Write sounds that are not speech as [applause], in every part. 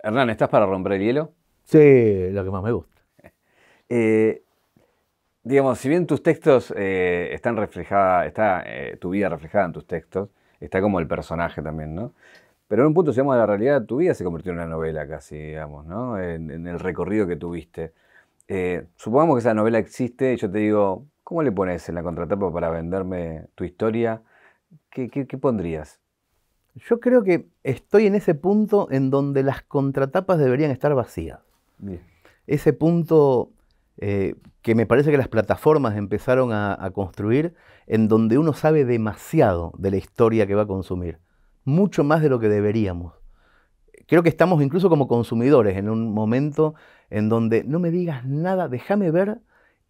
Hernán, ¿estás para romper el hielo? Sí, lo que más me gusta. [laughs] Eh, digamos, si bien tus textos eh, están reflejadas está eh, tu vida reflejada en tus textos, está como el personaje también, ¿no? Pero en un punto, si vamos a la realidad, tu vida se convirtió en una novela casi, digamos, ¿no? En, el recorrido que tuviste. supongamos que esa novela existe y yo te digo, ¿cómo le pones en la contratapa para venderme tu historia? qué, qué pondrías? Yo creo que estoy en ese punto en donde las contratapas deberían estar vacías. Ese punto eh, que me parece que las plataformas empezaron a, a, construir, en donde uno sabe demasiado de la historia que va a consumir, mucho más de lo que deberíamos. Creo que estamos incluso como consumidores en un momento en donde no me digas nada, déjame ver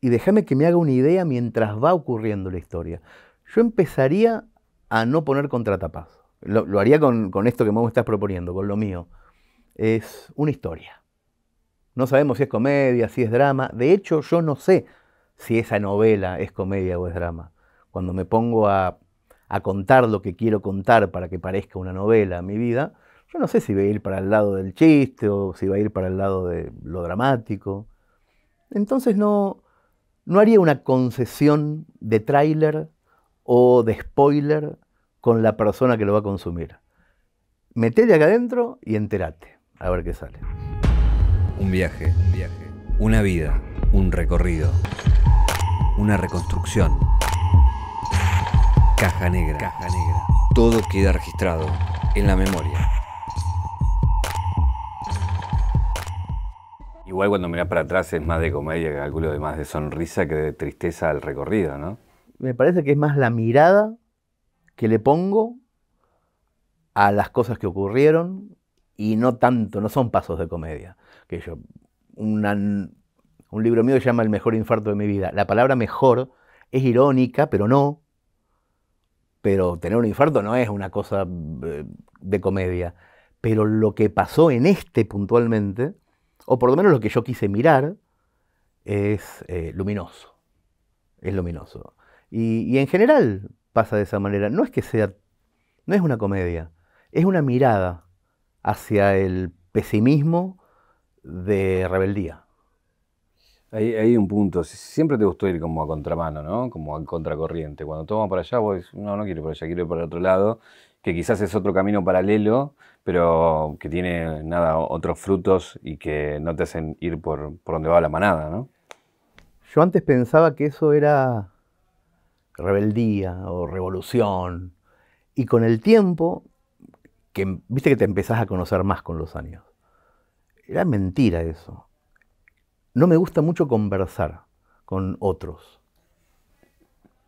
y déjame que me haga una idea mientras va ocurriendo la historia. Yo empezaría a no poner contratapas lo, haría con, esto que vos me estás proponiendo, con lo mío, es una historia. No sabemos si es comedia, si es drama. De hecho, yo no sé si esa novela es comedia o es drama. Cuando me pongo a, contar lo que quiero contar para que parezca una novela a mi vida, yo no sé si va a ir para el lado del chiste o si va a ir para el lado de lo dramático. Entonces no, no haría una concesión de tráiler o de spoiler con la persona que lo va a consumir. Metete acá adentro y enterate, a ver qué sale. Un viaje, un viaje. Una vida, un recorrido. Una reconstrucción. Caja negra. Caja negra. Todo queda registrado en la memoria. Igual cuando miras para atrás es más de comedia, calculo, de más de sonrisa que de tristeza al recorrido, ¿no? Me parece que es más la mirada que le pongo a las cosas que ocurrieron y no tanto, no son pasos de comedia. Que yo, un libro mío se llama El mejor infarto de mi vida. La palabra mejor es irónica, pero no. Pero tener un infarto no es una cosa eh, de comedia. Pero lo que pasó en este puntualmente, o por lo menos lo que yo quise mirar, es eh, luminoso. Es luminoso. y en general, pasa de esa manera. No es que sea, no es una comedia, es una mirada hacia el pesimismo de rebeldía. Hay, hay, un punto, siempre te gustó ir como a contramano, ¿no? Como a contracorriente. Cuando tomo para allá, vos no, no quiero ir para allá, quiero ir para el otro lado, que quizás es otro camino paralelo, pero que tiene, nada, otros frutos y que no te hacen ir por, por donde va la manada, ¿no? Yo antes pensaba que eso era rebeldía o revolución. Y con el tiempo, viste que te empezás a conocer más con los años. Era mentira eso. No me gusta mucho conversar con otros.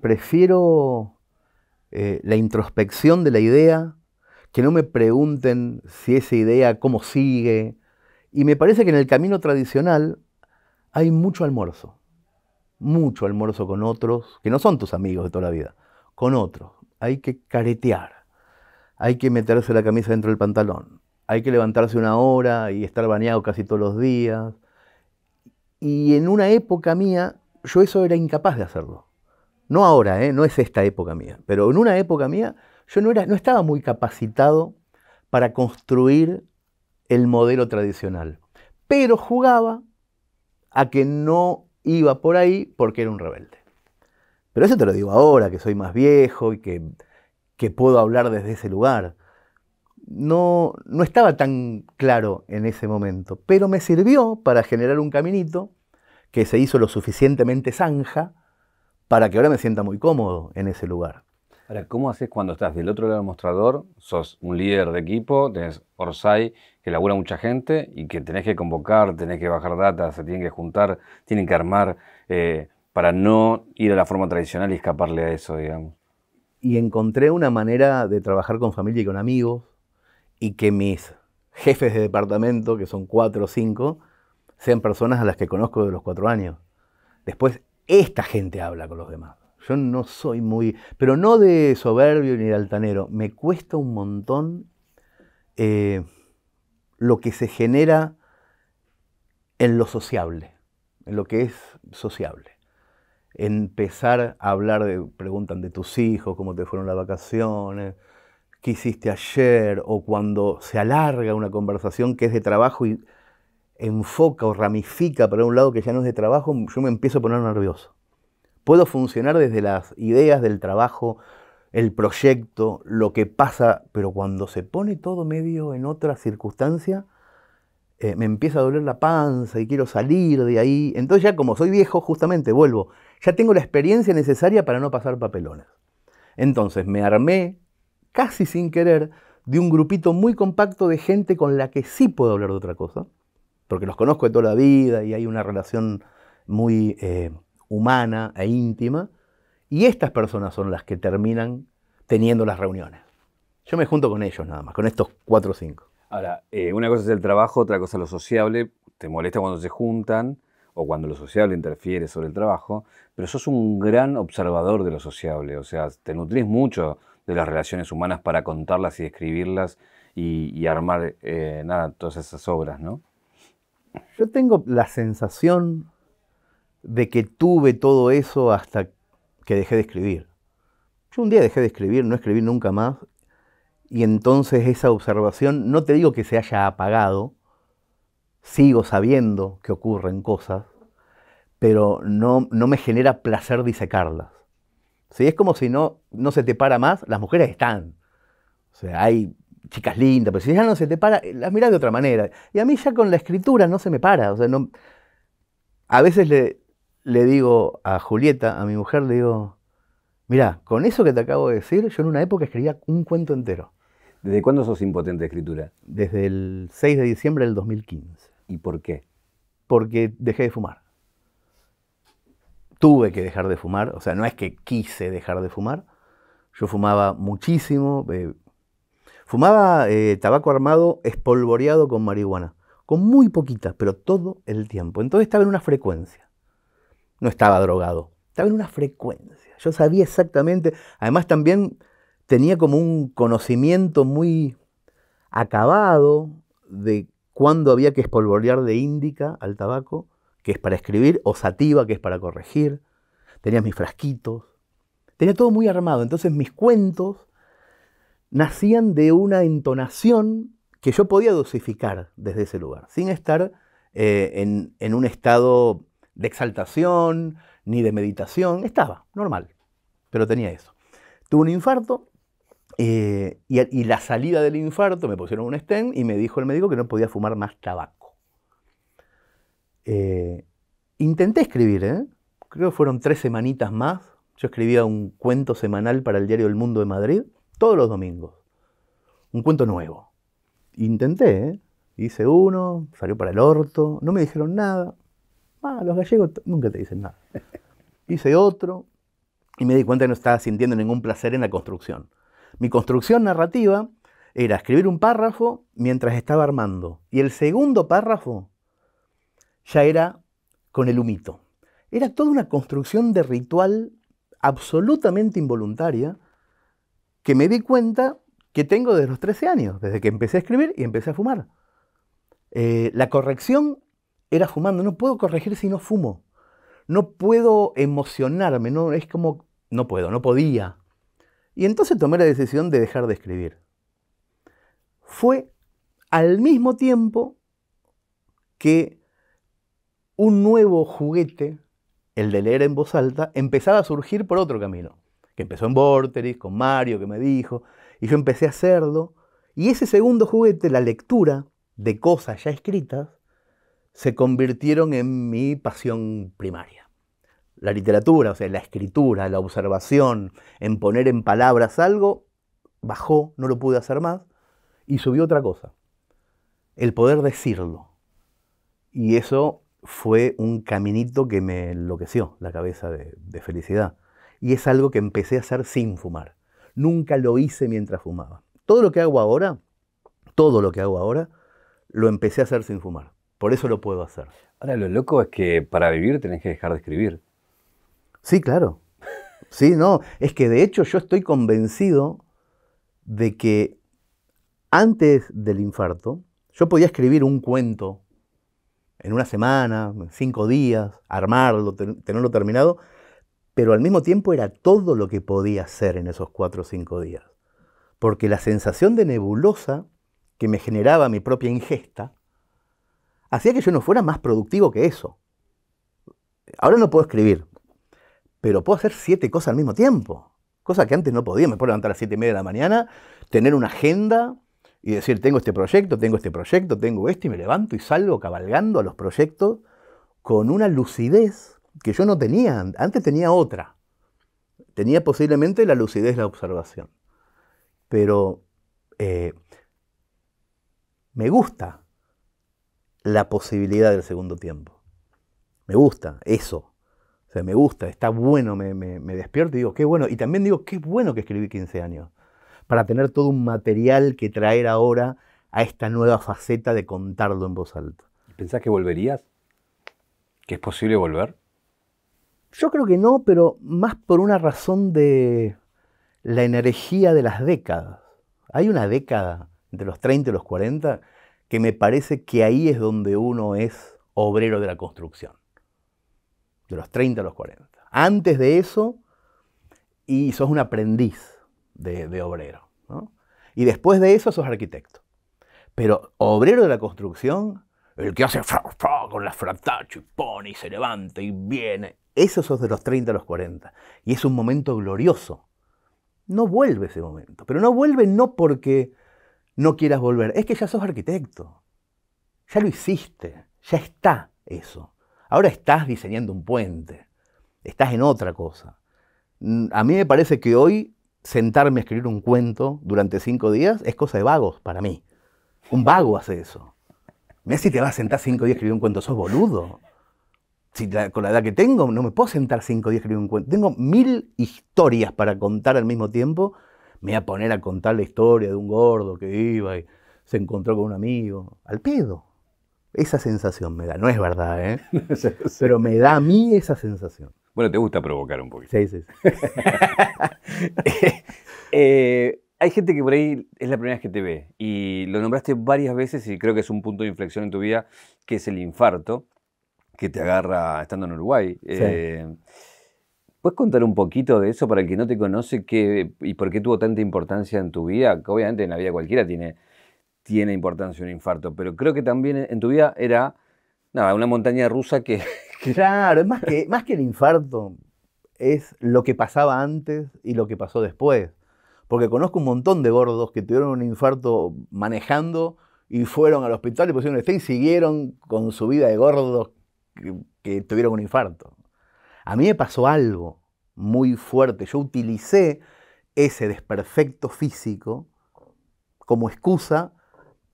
Prefiero eh, la introspección de la idea, que no me pregunten si esa idea, cómo sigue. Y me parece que en el camino tradicional hay mucho almuerzo mucho almuerzo con otros, que no son tus amigos de toda la vida, con otros. Hay que caretear, hay que meterse la camisa dentro del pantalón, hay que levantarse una hora y estar bañado casi todos los días. Y en una época mía, yo eso era incapaz de hacerlo. No ahora, ¿eh? no es esta época mía, pero en una época mía yo no, era, no estaba muy capacitado para construir el modelo tradicional. Pero jugaba a que no iba por ahí porque era un rebelde. Pero eso te lo digo ahora, que soy más viejo y que, puedo hablar desde ese lugar. No, no estaba tan claro en ese momento, pero me sirvió para generar un caminito que se hizo lo suficientemente zanja para que ahora me sienta muy cómodo en ese lugar. Ahora, ¿cómo haces cuando estás del otro lado del mostrador? Sos un líder de equipo, tenés Orsay que labura mucha gente y que tenés que convocar, tenés que bajar data, se tienen que juntar, tienen que armar eh, para no ir a la forma tradicional y escaparle a eso, digamos. Y encontré una manera de trabajar con familia y con amigos y que mis jefes de departamento, que son cuatro o cinco, sean personas a las que conozco de los cuatro años. Después, esta gente habla con los demás. Yo no soy muy, pero no de soberbio ni de altanero. Me cuesta un montón eh, lo que se genera en lo sociable, en lo que es sociable. Empezar a hablar de, preguntan de tus hijos, cómo te fueron las vacaciones, qué hiciste ayer, o cuando se alarga una conversación que es de trabajo y enfoca o ramifica para un lado que ya no es de trabajo, yo me empiezo a poner nervioso. Puedo funcionar desde las ideas del trabajo, el proyecto, lo que pasa, pero cuando se pone todo medio en otra circunstancia, eh, me empieza a doler la panza y quiero salir de ahí. Entonces ya como soy viejo, justamente vuelvo, ya tengo la experiencia necesaria para no pasar papelones. Entonces me armé, casi sin querer, de un grupito muy compacto de gente con la que sí puedo hablar de otra cosa, porque los conozco de toda la vida y hay una relación muy eh, humana e íntima y estas personas son las que terminan teniendo las reuniones. Yo me junto con ellos nada más, con estos cuatro o cinco. Ahora, eh, una cosa es el trabajo, otra cosa es lo sociable. Te molesta cuando se juntan o cuando lo sociable interfiere sobre el trabajo, pero sos un gran observador de lo sociable, o sea, te nutrís mucho de las relaciones humanas para contarlas y describirlas y, armar eh, todas esas obras, ¿no? Yo tengo la sensación de que tuve todo eso hasta que que dejé de escribir. Yo un día dejé de escribir, no escribí nunca más, y entonces esa observación, no te digo que se haya apagado, sigo sabiendo que ocurren cosas, pero no, no me genera placer disecarlas. ¿Sí? Es como si no, no se te para más, las mujeres están. O sea, hay chicas lindas, pero si ya no se te para, las miras de otra manera. Y a mí ya con la escritura no se me para. O sea, no, a veces le, le digo a Julieta, a mi mujer, le digo, mira, con eso que te acabo de decir, yo en una época escribía un cuento entero. ¿Desde cuándo sos impotente de escritura? Desde el 6 de diciembre del 2015. ¿Y por qué? Porque dejé de fumar. Tuve que dejar de fumar, o sea, no es que quise dejar de fumar. Yo fumaba muchísimo, eh, Fumaba eh, tabaco armado espolvoreado con marihuana, con muy poquita, pero todo el tiempo. Entonces estaba en una frecuencia no estaba drogado, estaba en una frecuencia. Yo sabía exactamente, además también tenía como un conocimiento muy acabado de cuándo había que espolvorear de índica al tabaco, que es para escribir, o sativa, que es para corregir. Tenía mis frasquitos, tenía todo muy armado. Entonces mis cuentos nacían de una entonación que yo podía dosificar desde ese lugar, sin estar eh, en, en, un estado de exaltación, ni de meditación, estaba normal, pero tenía eso. Tuve un infarto eh, y, la salida del infarto me pusieron un stent y me dijo el médico que no podía fumar más tabaco. Eh, intenté escribir, ¿eh? creo que fueron tres semanitas más. Yo escribía un cuento semanal para el diario El Mundo de Madrid todos los domingos. Un cuento nuevo. Intenté, hice uno, salió para el orto, no me dijeron nada. Ah, los gallegos nunca te dicen nada. Hice otro y me di cuenta que no estaba sintiendo ningún placer en la construcción. Mi construcción narrativa era escribir un párrafo mientras estaba armando. Y el segundo párrafo ya era con el humito. Era toda una construcción de ritual absolutamente involuntaria que me di cuenta que tengo desde los 13 años, desde que empecé a escribir y empecé a fumar. Eh, la corrección era fumando. No puedo corregir si no fumo. No puedo emocionarme. No, es como, no puedo, no podía. Y entonces tomé la decisión de dejar de escribir. Fue al mismo tiempo que un nuevo juguete, el de leer en voz alta, empezaba a surgir por otro camino. Que empezó en Vorteris, con Mario, que me dijo, y yo empecé a hacerlo. Y ese segundo juguete, la lectura de cosas ya escritas, se convirtieron en mi pasión primaria. La literatura, o sea, la escritura, la observación, en poner en palabras algo, bajó, no lo pude hacer más, y subió otra cosa, el poder decirlo. Y eso fue un caminito que me enloqueció la cabeza de, felicidad. Y es algo que empecé a hacer sin fumar. Nunca lo hice mientras fumaba. Todo lo que hago ahora, todo lo que hago ahora, lo empecé a hacer sin fumar. Por eso lo puedo hacer. Ahora, lo loco es que para vivir tenés que dejar de escribir. Sí, claro. Sí, no. Es que de hecho yo estoy convencido de que antes del infarto yo podía escribir un cuento en una semana, cinco días, armarlo, tenerlo terminado, pero al mismo tiempo era todo lo que podía hacer en esos cuatro o cinco días. Porque la sensación de nebulosa que me generaba mi propia ingesta hacía que yo no fuera más productivo que eso. Ahora no puedo escribir, pero puedo hacer siete cosas al mismo tiempo. Cosa que antes no podía. Me puedo levantar a las siete y media de la mañana, tener una agenda y decir, tengo este proyecto, tengo este proyecto, tengo este, y me levanto y salgo cabalgando a los proyectos con una lucidez que yo no tenía. Antes tenía otra. Tenía posiblemente la lucidez de la observación. Pero eh, me gusta la posibilidad del segundo tiempo. Me gusta eso. O sea, me gusta, está bueno, me, despierto y digo, qué bueno. Y también digo, qué bueno que escribí 15 años, para tener todo un material que traer ahora a esta nueva faceta de contarlo en voz alta. ¿Pensás que volverías? ¿Que es posible volver? Yo creo que no, pero más por una razón de la energía de las décadas. Hay una década, entre los 30 y los 40, que me parece que ahí es donde uno es obrero de la construcción, de los 30 a los 40. Antes de eso, y sos un aprendiz de, obrero. Y después de eso sos arquitecto. Pero obrero de la construcción, el que hace fra, fra, con la fratacha, y pone y se levanta y viene, eso sos de los 30 a los 40. Y es un momento glorioso. No vuelve ese momento. Pero no vuelve no porque no quieras volver. Es que ya sos arquitecto. Ya lo hiciste. Ya está eso. Ahora estás diseñando un puente. Estás en otra cosa. Mm, a mí me parece que hoy sentarme a escribir un cuento durante cinco días es cosa de vagos para mí. Un vago hace eso. Me si te vas a sentar cinco días a escribir un cuento, sos boludo. Si con la edad que tengo, no me puedo sentar cinco días a escribir un cuento. Tengo mil historias para contar al mismo tiempo me voy a poner a contar la historia de un gordo que iba y se encontró con un amigo. Al pedo. Esa sensación me da. No es verdad, ¿eh? [laughs] Pero me da a mí esa sensación. Bueno, te gusta provocar un poquito. Sí, sí. [laughs] Eh, hay gente que por ahí es la primera vez que te ve y lo nombraste varias veces y creo que es un punto de inflexión en tu vida, que es el infarto que te agarra estando en Uruguay. Eh, ¿Puedes contar un poquito de eso para el que no te conoce qué, y por qué tuvo tanta importancia en tu vida? obviamente en la vida cualquiera tiene, tiene importancia un infarto, pero creo que también en tu vida era nada, una montaña rusa que... [laughs] Claro, más que, más que el infarto, es lo que pasaba antes y lo que pasó después. Porque conozco un montón de gordos que tuvieron un infarto manejando y fueron al hospital y pusieron un y siguieron con su vida de gordos que tuvieron un infarto. A mí me pasó algo muy fuerte. Yo utilicé ese desperfecto físico como excusa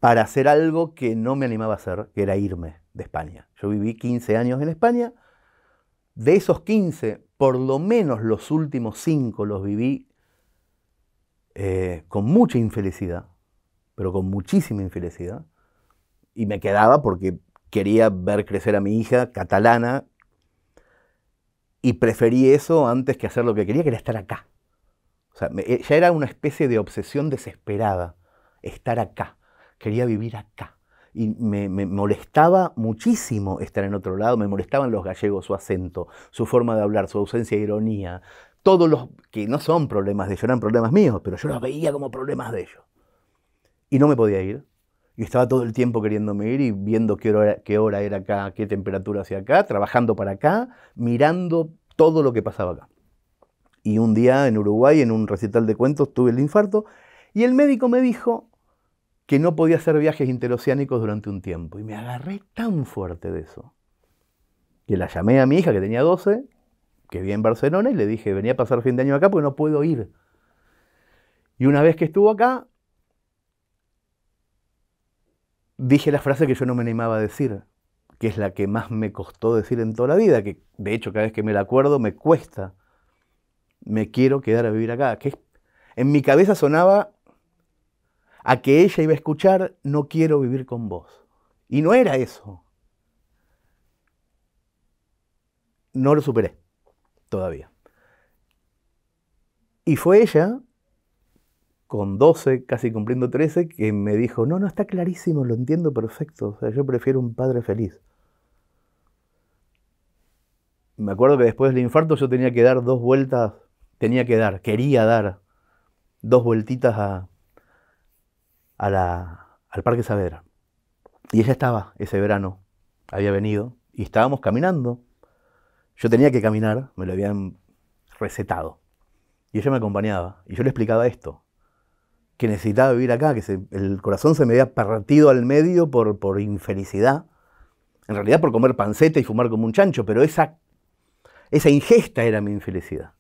para hacer algo que no me animaba a hacer, que era irme de España. Yo viví 15 años en España. De esos 15, por lo menos los últimos 5 los viví eh, con mucha infelicidad, pero con muchísima infelicidad. Y me quedaba porque quería ver crecer a mi hija catalana, y preferí eso antes que hacer lo que quería, que era estar acá. O sea, eh, ya era una especie de obsesión desesperada, estar acá. Quería vivir acá. Y me, me molestaba muchísimo estar en otro lado, me molestaban los gallegos, su acento, su forma de hablar, su ausencia de ironía, todos los que no son problemas de ellos, eran problemas míos, pero yo los veía como problemas de ellos. Y no me podía ir, y estaba todo el tiempo queriéndome ir y viendo qué hora, qué hora era acá, qué temperatura hacía acá, trabajando para acá, mirando todo lo que pasaba acá. Y un día en Uruguay, en un recital de cuentos, tuve el infarto y el médico me dijo que no podía hacer viajes interoceánicos durante un tiempo. Y me agarré tan fuerte de eso que la llamé a mi hija, que tenía 12, que vivía en Barcelona, y le dije, venía a pasar fin de año acá porque no puedo ir. Y una vez que estuvo acá, dije la frase que yo no me animaba a decir, que es la que más me costó decir en toda la vida, que de hecho cada vez que me la acuerdo me cuesta. Me quiero quedar a vivir acá. Que en mi cabeza sonaba a que ella iba a escuchar, no quiero vivir con vos. Y no era eso. No lo superé todavía. Y fue ella con 12, casi cumpliendo 13, que me dijo, no, no, está clarísimo, lo entiendo perfecto, o sea, yo prefiero un padre feliz. Me acuerdo que después del infarto yo tenía que dar dos vueltas, tenía que dar, quería dar dos vueltitas a, al Parque Saavedra. Y ella estaba ese verano, había venido, y estábamos caminando. Yo tenía que caminar, me lo habían recetado. Y ella me acompañaba, y yo le explicaba esto, que necesitaba vivir acá, que el corazón se me había partido al medio por, por infelicidad, en realidad por comer panceta y fumar como un chancho, pero esa, esa ingesta era mi infelicidad.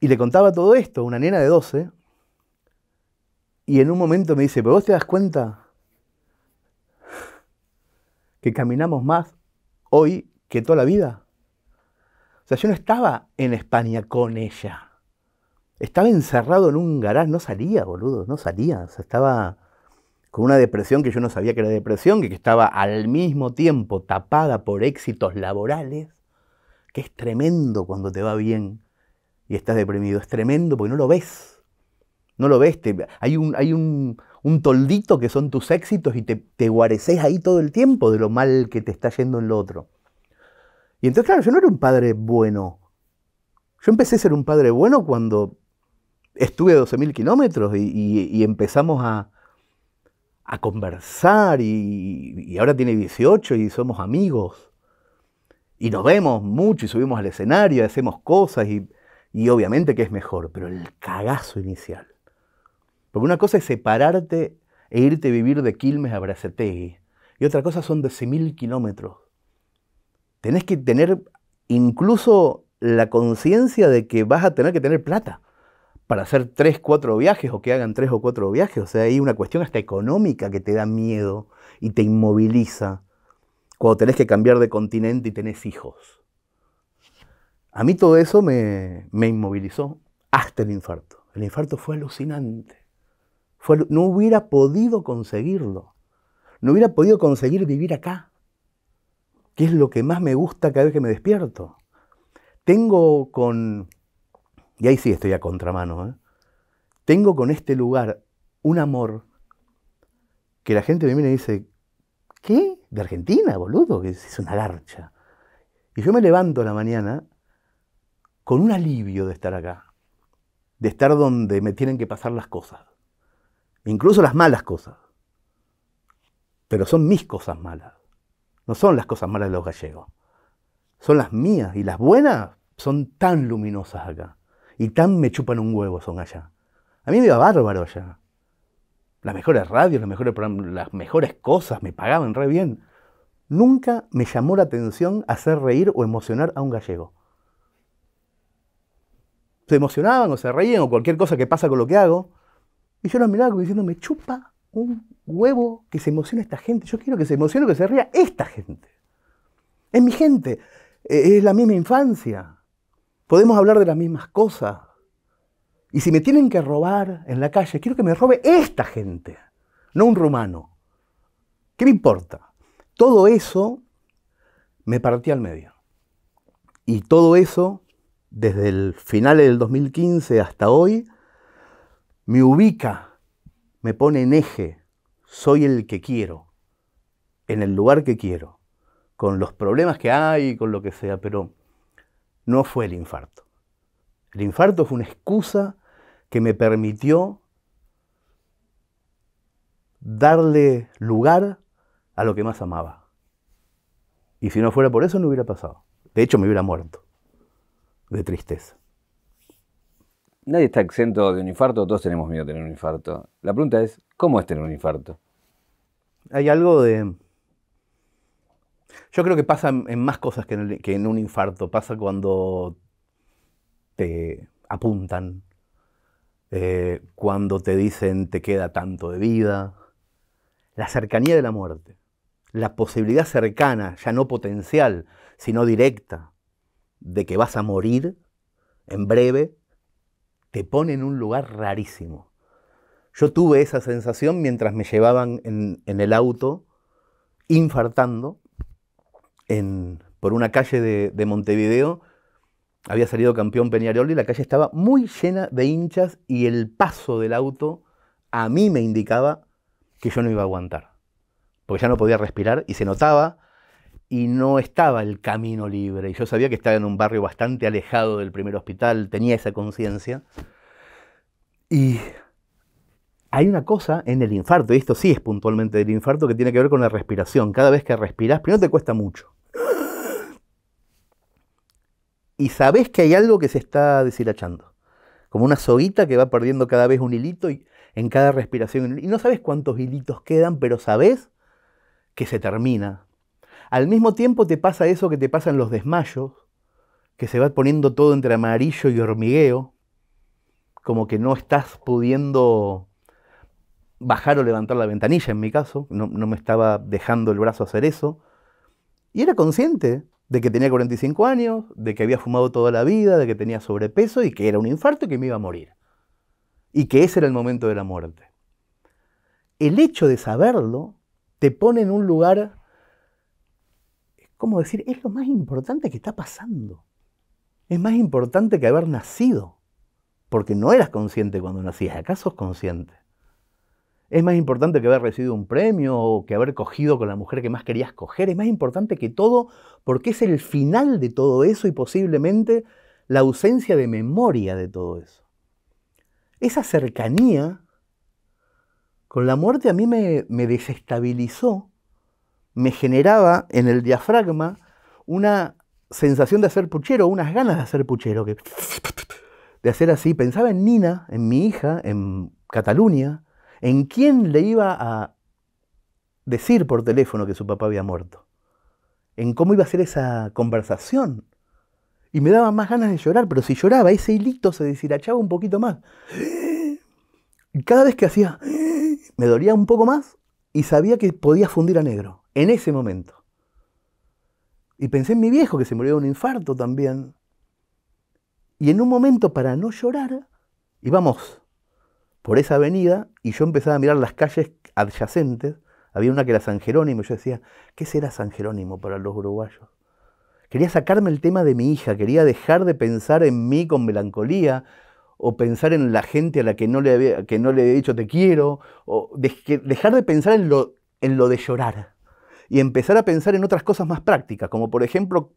Y le contaba todo esto a una nena de 12, y en un momento me dice, pero vos te das cuenta que caminamos más hoy que toda la vida. O sea, yo no estaba en España con ella. Estaba encerrado en un garaje, no salía, boludo, no salía. estaba con una depresión que yo no sabía que era depresión, que estaba al mismo tiempo tapada por éxitos laborales, que es tremendo cuando te va bien y estás deprimido. Es tremendo porque no lo ves. No lo ves. hay un, hay un, un, toldito que son tus éxitos y te, te guareces ahí todo el tiempo de lo mal que te está yendo en lo otro. Y entonces, claro, yo no era un padre bueno. Yo empecé a ser un padre bueno cuando estuve a 12.000 kilómetros y, empezamos a, conversar y, ahora tiene 18 y somos amigos. Y nos vemos mucho y subimos al escenario hacemos cosas y obviamente que es mejor, pero el cagazo inicial. Porque una cosa es separarte e irte a vivir de Quilmes a Bracetegui. Y otra cosa son 12.000 kilómetros. Tenés que tener incluso la conciencia de que vas a tener que tener plata para hacer tres, cuatro viajes o que hagan tres o cuatro viajes. O sea, hay una cuestión hasta económica que te da miedo y te inmoviliza cuando tenés que cambiar de continente y tenés hijos. A mí todo eso me, me inmovilizó hasta el infarto. El infarto fue alucinante. no hubiera podido conseguirlo. No hubiera podido conseguir vivir acá, que es lo que más me gusta cada vez que me despierto. Tengo con y ahí sí estoy a contramano, ¿eh? tengo con este lugar un amor que la gente me mira y dice, ¿qué? ¿De Argentina, boludo? Que es una garcha. Y yo me levanto a la mañana con un alivio de estar acá, de estar donde me tienen que pasar las cosas, incluso las malas cosas. Pero son mis cosas malas, no son las cosas malas de los gallegos, son las mías y las buenas son tan luminosas acá y tan me chupan un huevo son allá. A mí me iba bárbaro allá. Las mejores radios, las mejores, las mejores cosas, me pagaban re bien. Nunca me llamó la atención hacer reír o emocionar a un gallego. Se emocionaban o se reían o cualquier cosa que pasa con lo que hago. Y yo los miraba como diciendo, me chupa un huevo que se emocione esta gente. Yo quiero que se emocione, que se ría esta gente. Es mi gente. E-, es la misma infancia. Podemos hablar de las mismas cosas. Y si me tienen que robar en la calle, quiero que me robe esta gente, no un rumano. ¿Qué me importa? Todo eso me partí al medio. Y todo eso, desde el final del 2015 hasta hoy, me ubica, me pone en eje. Soy el que quiero, en el lugar que quiero, con los problemas que hay, con lo que sea, pero no fue el infarto. El infarto fue una excusa que me permitió darle lugar a lo que más amaba. Y si no fuera por eso, no hubiera pasado. De hecho, me hubiera muerto de tristeza. Nadie está exento de un infarto, todos tenemos miedo de tener un infarto. La pregunta es, ¿cómo es tener un infarto? Hay algo de yo creo que pasa en más cosas que en, un infarto. Pasa cuando te apuntan, eh, cuando te dicen te queda tanto de vida. La cercanía de la muerte, la posibilidad cercana, ya no potencial, sino directa, de que vas a morir en breve, te pone en un lugar rarísimo. Yo tuve esa sensación mientras me llevaban en el auto, infartando, por una calle de, Montevideo, había salido campeón Peñarol y la calle estaba muy llena de hinchas y el paso del auto a mí me indicaba que yo no iba a aguantar, porque ya no podía respirar y se notaba y no estaba el camino libre. Y yo sabía que estaba en un barrio bastante alejado del primer hospital, tenía esa conciencia. Y hay una cosa en el infarto, y esto sí es puntualmente del infarto, que tiene que ver con la respiración. Cada vez que respiras, primero te cuesta mucho. Y sabes que hay algo que se está deshilachando. Como una soguita que va perdiendo cada vez un hilito en cada respiración. Y no sabes cuántos hilitos quedan, pero sabes que se termina. Al mismo tiempo te pasa eso que te pasa en los desmayos, que se va poniendo todo entre amarillo y hormigueo, como que no estás pudiendo bajar o levantar la ventanilla en mi caso, no, me estaba dejando el brazo hacer eso. Y era consciente de que tenía 45 años, de que había fumado toda la vida, de que tenía sobrepeso y que era un infarto y que me iba a morir. Y que ese era el momento de la muerte. El hecho de saberlo te pone en un lugar, como decir? Es lo más importante que está pasando. Es más importante que haber nacido, porque no eras consciente cuando nacías, ¿Acaso sos consciente. Es más importante que haber recibido un premio o que haber cogido con la mujer que más querías coger. Es más importante que todo porque es el final de todo eso y posiblemente la ausencia de memoria de todo eso. Esa cercanía con la muerte a mí me, desestabilizó, me generaba en el diafragma una sensación de hacer puchero, unas ganas de hacer puchero, de hacer así. Pensaba en Nina, en mi hija, en Cataluña, ¿En quién le iba a decir por teléfono que su papá había muerto? ¿En cómo iba a ser esa conversación? Y me daba más ganas de llorar, pero si lloraba, ese hilito se deshirachaba un poquito más. Y cada vez que hacía, me dolía un poco más y sabía que podía fundir a negro, en ese momento. Y pensé en mi viejo que se murió de un infarto también. Y en un momento para no llorar, íbamos por esa avenida y yo empezaba a mirar las calles adyacentes. Había una que era San Jerónimo. Yo decía, ¿qué será San Jerónimo para los uruguayos? Quería sacarme el tema de mi hija, quería dejar de pensar en mí con melancolía o pensar en la gente a la que no le había, que no le dicho te quiero, o dejar de pensar en lo, en lo de llorar y empezar a pensar en otras cosas más prácticas, como por ejemplo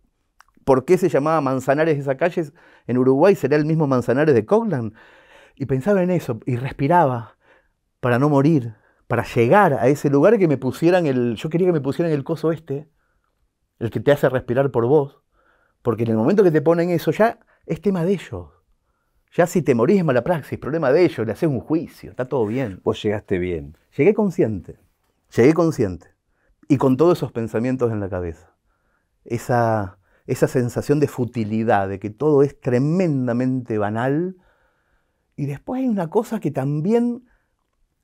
¿Por qué se llamaba Manzanares esa calle en Uruguay? ¿Será el mismo Manzanares de Cogland? Y pensaba en eso y respiraba para no morir, para llegar a ese lugar que me pusieran el. Yo quería que me pusieran el coso este, el que te hace respirar por vos. Porque en el momento que te ponen eso, ya es tema de ellos. Ya si te morís es mala praxis, problema de ellos, le haces un juicio, está todo bien. Vos llegaste bien. Llegué consciente, llegué consciente. Y con todos esos pensamientos en la cabeza. Esa, esa sensación de futilidad, de que todo es tremendamente banal y después hay una cosa que también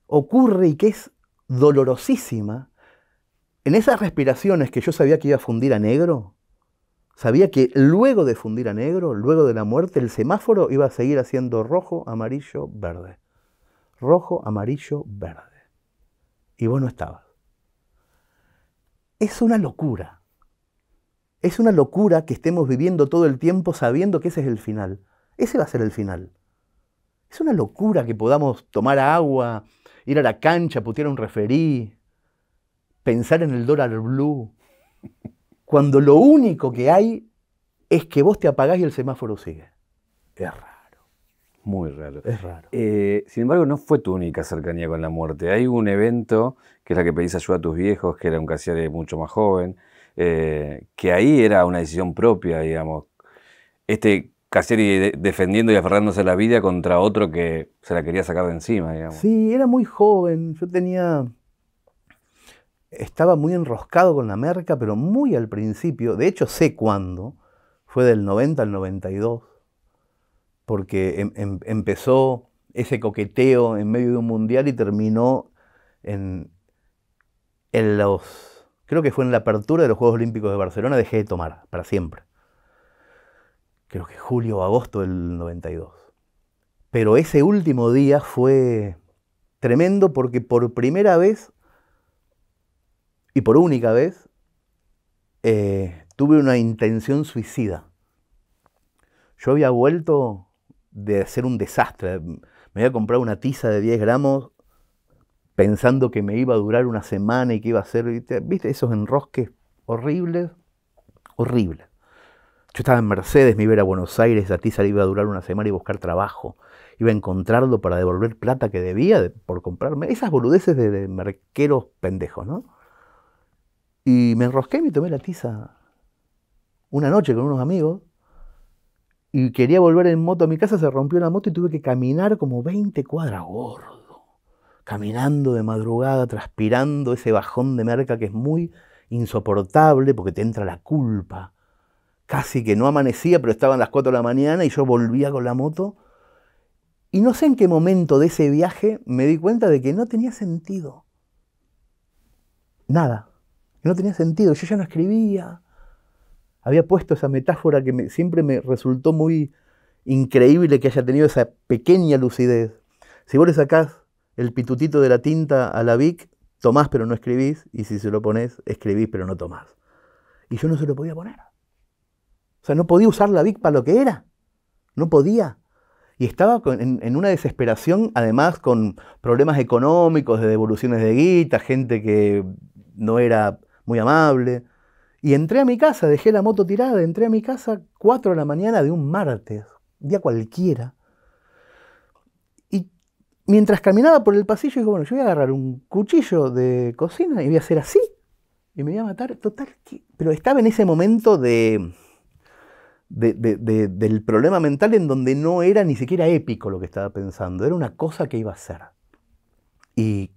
ocurre y que es dolorosísima. En esas respiraciones que yo sabía que iba a fundir a negro, sabía que luego de fundir a negro, luego de la muerte, el semáforo iba a seguir haciendo rojo, amarillo, verde. Rojo, amarillo, verde. Y vos no estabas. Es una locura. Es una locura que estemos viviendo todo el tiempo sabiendo que ese es el final. Ese va a ser el final. Es una locura que podamos tomar agua, ir a la cancha, putear un referí, pensar en el dólar blue, cuando lo único que hay es que vos te apagás y el semáforo sigue. Es raro. Muy raro. Es raro. Eh, sin embargo, no fue tu única cercanía con la muerte. Hay un evento, que es la que pedís ayuda a tus viejos, que era un casiere mucho más joven, eh, que ahí era una decisión propia, digamos. Este casi defendiendo y aferrándose la vida contra otro que se la quería sacar de encima, digamos. Sí, era muy joven. Yo tenía. Estaba muy enroscado con la merca, pero muy al principio. De hecho, sé cuándo. Fue del 90 al 92. Porque em, em, empezó ese coqueteo en medio de un mundial y terminó en, en los. Creo que fue en la apertura de los Juegos Olímpicos de Barcelona. Dejé de tomar para siempre creo que julio o agosto del 92. Pero ese último día fue tremendo porque por primera vez y por única vez eh, tuve una intención suicida. Yo había vuelto de ser un desastre. Me había comprado una tiza de 10 gramos pensando que me iba a durar una semana y que iba a ser, ¿viste? Esos enrosques horribles, horribles. Yo estaba en Mercedes, me iba a ir a Buenos Aires, a Tiza iba a durar una semana y buscar trabajo. Iba a encontrarlo para devolver plata que debía por comprarme. Esas boludeces de, merqueros pendejos, ¿no? Y me enrosqué y me tomé la tiza una noche con unos amigos. Y quería volver en moto a mi casa, se rompió la moto y tuve que caminar como 20 cuadras gordo. Caminando de madrugada, transpirando ese bajón de merca que es muy insoportable porque te entra la culpa casi que no amanecía, pero estaban las 4 de la mañana y yo volvía con la moto. Y no sé en qué momento de ese viaje me di cuenta de que no tenía sentido. Nada. No tenía sentido. Yo ya no escribía. Había puesto esa metáfora que siempre me resultó muy increíble que haya tenido esa pequeña lucidez. Si vos le sacás el pitutito de la tinta a la Vic, tomás pero no escribís, y si se lo pones, escribís pero no tomás. Y yo no se lo podía poner. O sea, no podía usar la VIC para lo que era. No podía. Y estaba en, una desesperación, además con problemas económicos, de devoluciones de guita, gente que no era muy amable. Y entré a mi casa, dejé la moto tirada, entré a mi casa 4 de la mañana de un martes, día cualquiera. Y mientras caminaba por el pasillo, dije, bueno, yo voy a agarrar un cuchillo de cocina y voy a hacer así. Y me voy a matar. Total, pero estaba en ese momento de del problema mental en donde no era ni siquiera épico lo que estaba pensando, era una cosa que iba a ser. Y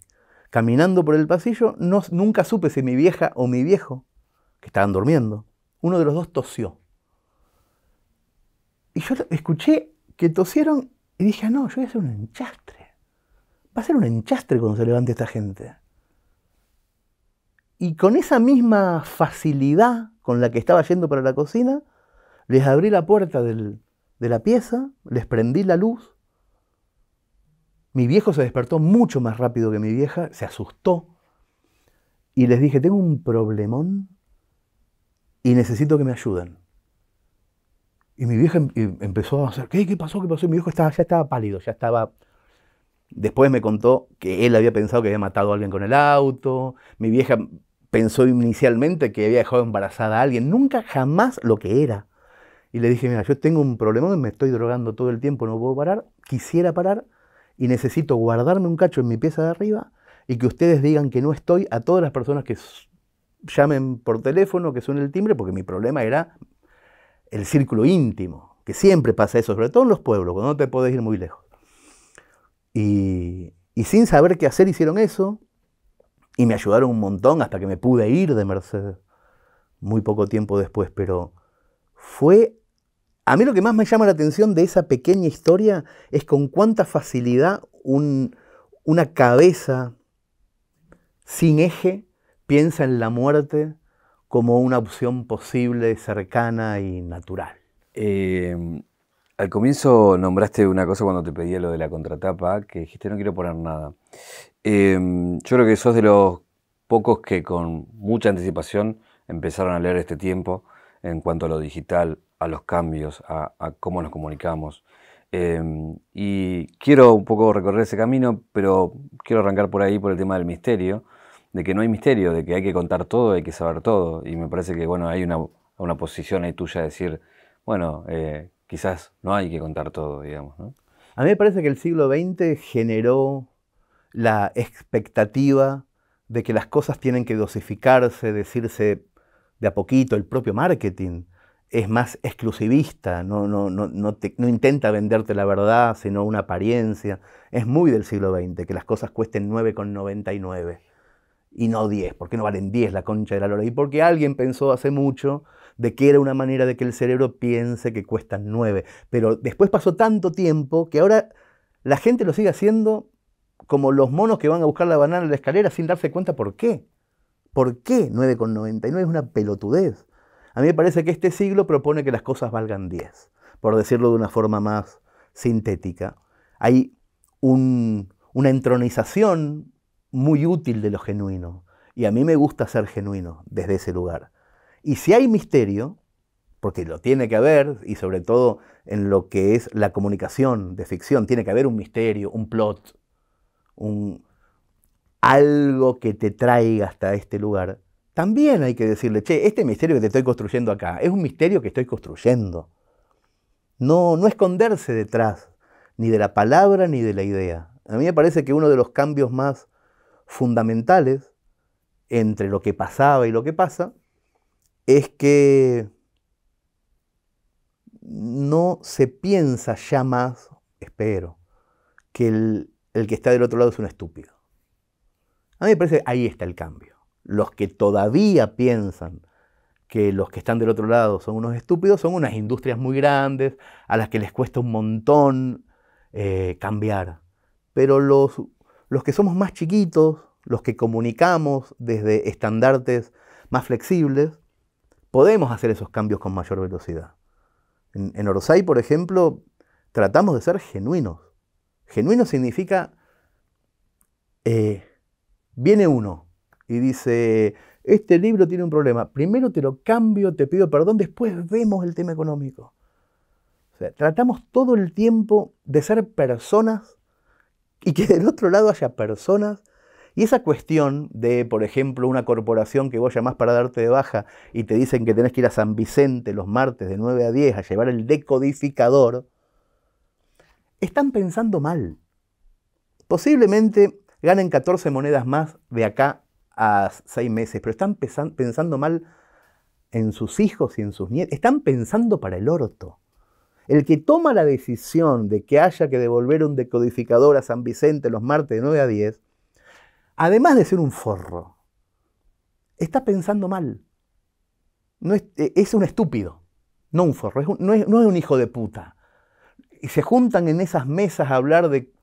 caminando por el pasillo, no, nunca supe si mi vieja o mi viejo, que estaban durmiendo, uno de los dos tosió. Y yo escuché que tosieron y dije, ah, no, yo voy a hacer un enchastre. Va a ser un enchastre cuando se levante esta gente. Y con esa misma facilidad con la que estaba yendo para la cocina, les abrí la puerta de la pieza, les prendí la luz. Mi viejo se despertó mucho más rápido que mi vieja, se asustó. Y les dije, tengo un problemón y necesito que me ayuden. Y mi vieja em, empezó a hacer, ¿qué, pasó? ¿Qué pasó? mi viejo estaba, ya estaba pálido, ya estaba... Después me contó que él había pensado que había matado a alguien con el auto. Mi vieja pensó inicialmente que había dejado embarazada a alguien. Nunca jamás lo que era y le dije, mira, yo tengo un problema, me estoy drogando todo el tiempo, no puedo parar, quisiera parar y necesito guardarme un cacho en mi pieza de arriba y que ustedes digan que no estoy a todas las personas que llamen por teléfono, que suene el timbre, porque mi problema era el círculo íntimo, que siempre pasa eso, sobre todo en los pueblos, cuando no te podés ir muy lejos. Y, y sin saber qué hacer hicieron eso y me ayudaron un montón hasta que me pude ir de Mercedes muy poco tiempo después, pero fue a mí lo que más me llama la atención de esa pequeña historia es con cuánta facilidad una cabeza sin eje piensa en la muerte como una opción posible, cercana y natural. Em, al comienzo nombraste una cosa cuando te pedía lo de la contratapa, que dijiste no quiero poner nada. Em, yo creo que sos de los pocos que con mucha anticipación empezaron a leer este tiempo en cuanto a lo digital, a los cambios, a, cómo nos comunicamos. Em, y quiero un poco recorrer ese camino, pero quiero arrancar por ahí, por el tema del misterio, de que no hay misterio, de que hay que contar todo, hay que saber todo. Y me parece que, bueno, hay una, posición ahí tuya de decir, bueno, eh, quizás no hay que contar todo, digamos. A mí me parece que el siglo XX generó la expectativa de que las cosas tienen que dosificarse, decirse de a poquito, el propio marketing es más exclusivista, no, no, no, no intenta venderte la verdad, sino una apariencia. Es muy del siglo XX que las cosas cuesten 9,99 y no 10. ¿Por qué no valen 10 la concha de la lora? Y porque alguien pensó hace mucho de que era una manera de que el cerebro piense que cuestan 9. Pero después pasó tanto tiempo que ahora la gente lo sigue haciendo como los monos que van a buscar la banana en la escalera sin darse cuenta por qué. ¿Por qué 9,99 es una pelotudez? A mí me parece que este siglo propone que las cosas valgan 10, por decirlo de una forma más sintética. Hay una entronización muy útil de lo genuino. Y a mí me gusta ser genuino desde ese lugar. Y si hay misterio, porque lo tiene que haber, y sobre todo en lo que es la comunicación de ficción, tiene que haber un misterio, un plot, un, algo que te traiga hasta este lugar, también hay que decirle, che, este misterio que te estoy construyendo acá es un misterio que estoy construyendo. No, no esconderse detrás, ni de la palabra ni de la idea. A mí me parece que uno de los cambios más fundamentales entre lo que pasaba y lo que pasa es que no se piensa ya más, espero, que el, el que está del otro lado es un estúpido. A mí me parece que ahí está el cambio. Los que todavía piensan que los que están del otro lado son unos estúpidos, son unas industrias muy grandes a las que les cuesta un montón eh, cambiar. Pero los, los que somos más chiquitos, los que comunicamos desde estandartes más flexibles, podemos hacer esos cambios con mayor velocidad. En, en por ejemplo, tratamos de ser genuinos. Genuino significa eh, Viene uno y dice, este libro tiene un problema, primero te lo cambio, te pido perdón, después vemos el tema económico. O sea, tratamos todo el tiempo de ser personas y que del otro lado haya personas. Y esa cuestión de, por ejemplo, una corporación que vos llamás para darte de baja y te dicen que tenés que ir a San Vicente los martes de 9 a 10 a llevar el decodificador, están pensando mal. Posiblemente ganen 14 monedas más de acá a 6 meses, pero están pensando mal en sus hijos y en sus nietos, están pensando para el orto. El que toma la decisión de que haya que devolver un decodificador a San Vicente los martes de 9 a 10, además de ser un forro, está pensando mal. E, es, un estúpido, no un forro, no, es, un hijo de puta. Y se juntan en esas mesas a hablar de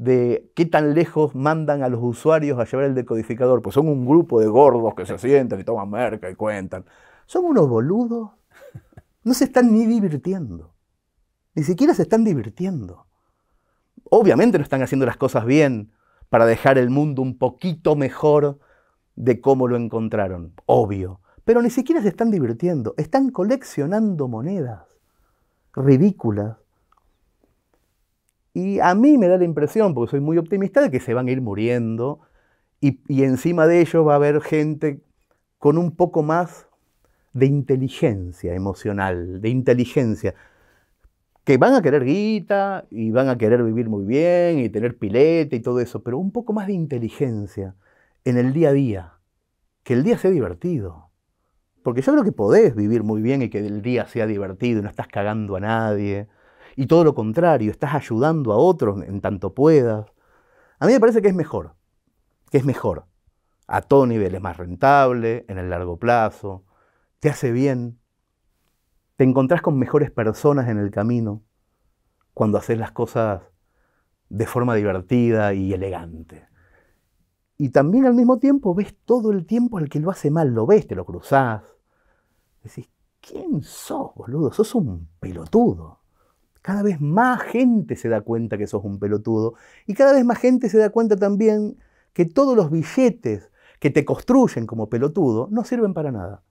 de qué tan lejos mandan a los usuarios a llevar el decodificador. Pues son un grupo de gordos que se sientan y toman merca y cuentan. Son unos boludos. No se están ni divirtiendo. Ni siquiera se están divirtiendo. Obviamente no están haciendo las cosas bien para dejar el mundo un poquito mejor de cómo lo encontraron. Obvio. Pero ni siquiera se están divirtiendo. Están coleccionando monedas ridículas y a mí me da la impresión, porque soy muy optimista, de que se van a ir muriendo y, encima de ellos va a haber gente con un poco más de inteligencia emocional, de inteligencia, que van a querer guita y van a querer vivir muy bien y tener pilete y todo eso, pero un poco más de inteligencia en el día a día, que el día sea divertido. Porque yo creo que podés vivir muy bien y que el día sea divertido y no estás cagando a nadie y todo lo contrario, estás ayudando a otros en tanto puedas. A mí me parece que es mejor, que es mejor. A todo nivel es más rentable, en el largo plazo, te hace bien, te encontrás con mejores personas en el camino cuando haces las cosas de forma divertida y elegante. Y también al mismo tiempo ves todo el tiempo al que lo hace mal, lo ves, te lo cruzás. Decís, ¿quién sos, boludo? Sos un pelotudo. Cada vez más gente se da cuenta que sos un pelotudo y cada vez más gente se da cuenta también que todos los billetes que te construyen como pelotudo no sirven para nada.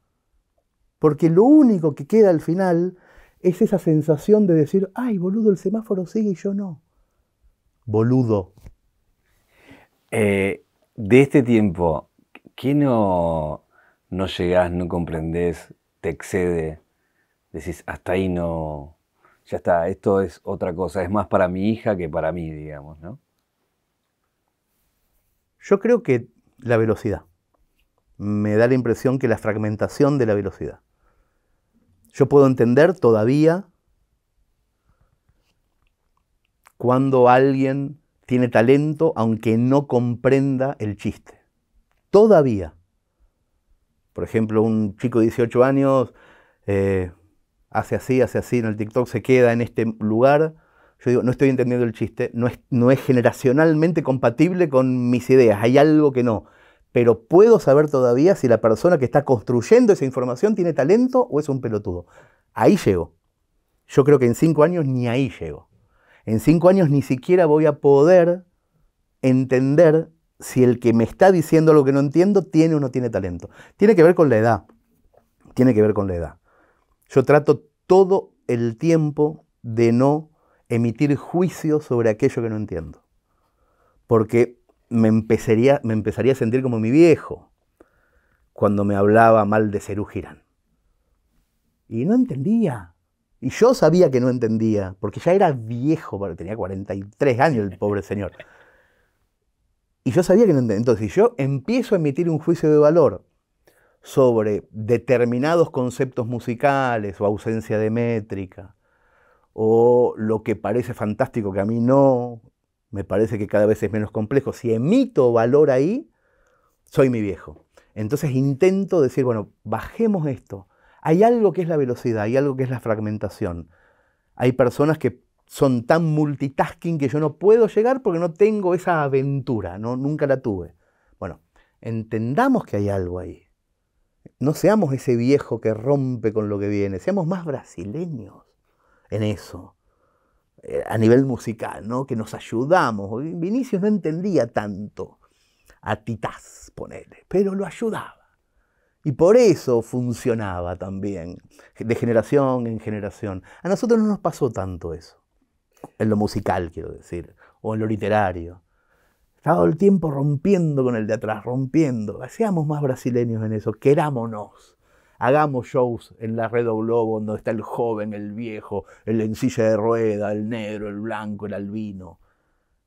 Porque lo único que queda al final es esa sensación de decir, ay, boludo, el semáforo sigue y yo no. Boludo. Eh, de este tiempo, ¿qué no, no llegás, no comprendés, te excede? Decís, hasta ahí no, ya está, esto es otra cosa, es más para mi hija que para mí, digamos, ¿no? Yo creo que la velocidad. Me da la impresión que la fragmentación de la velocidad. Yo puedo entender todavía cuando alguien tiene talento aunque no comprenda el chiste. Todavía. Por ejemplo, un chico de 18 años eh, hace así, hace así en el TikTok, se queda en este lugar. Yo digo, no estoy entendiendo el chiste, no es, no es generacionalmente compatible con mis ideas, hay algo que no. Pero puedo saber todavía si la persona que está construyendo esa información tiene talento o es un pelotudo. Ahí llego. Yo creo que en cinco años ni ahí llego. En cinco años ni siquiera voy a poder entender si el que me está diciendo lo que no entiendo tiene o no tiene talento. Tiene que ver con la edad. Tiene que ver con la edad. Yo trato todo el tiempo de no emitir juicio sobre aquello que no entiendo, porque me empezaría, me empezaría a sentir como mi viejo cuando me hablaba mal de Cerú Girán. Y no entendía. Y yo sabía que no entendía, porque ya era viejo, tenía 43 años el pobre señor. [laughs] Y yo sabía que no entendía. Entonces, si yo empiezo a emitir un juicio de valor sobre determinados conceptos musicales o ausencia de métrica, o lo que parece fantástico que a mí no, me parece que cada vez es menos complejo, si emito valor ahí, soy mi viejo. Entonces intento decir, bueno, bajemos esto. Hay algo que es la velocidad, hay algo que es la fragmentación. Hay personas que son tan multitasking que yo no puedo llegar porque no tengo esa aventura, no, nunca la tuve. Bueno, entendamos que hay algo ahí. No seamos ese viejo que rompe con lo que viene, seamos más brasileños en eso, eh, a nivel musical, ¿no? que nos ayudamos. Vinicius no entendía tanto a Titás, ponele, pero lo ayudaba. Y por eso funcionaba también, de generación en generación. A nosotros no nos pasó tanto eso, en lo musical, quiero decir, o en lo literario. Estaba el tiempo rompiendo con el de atrás, rompiendo. Seamos más brasileños en eso, querámonos. Hagamos shows en la Red o Globo donde está el joven, el viejo, el en de rueda, el negro, el blanco, el albino.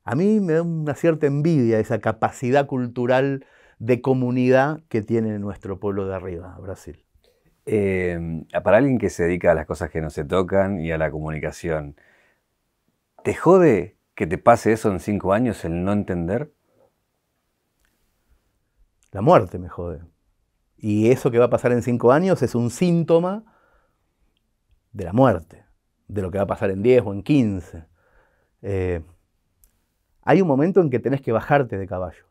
A mí me da una cierta envidia esa capacidad cultural de comunidad que tiene nuestro pueblo de arriba, Brasil. Em, para alguien que se dedica a las cosas que no se tocan y a la comunicación, ¿te jode que te pase eso en cinco años, el no entender? La muerte me jode. Y eso que va a pasar en cinco años es un síntoma de la muerte, de lo que va a pasar en diez o en quince. Eh, hay un momento en que tenés que bajarte de caballo.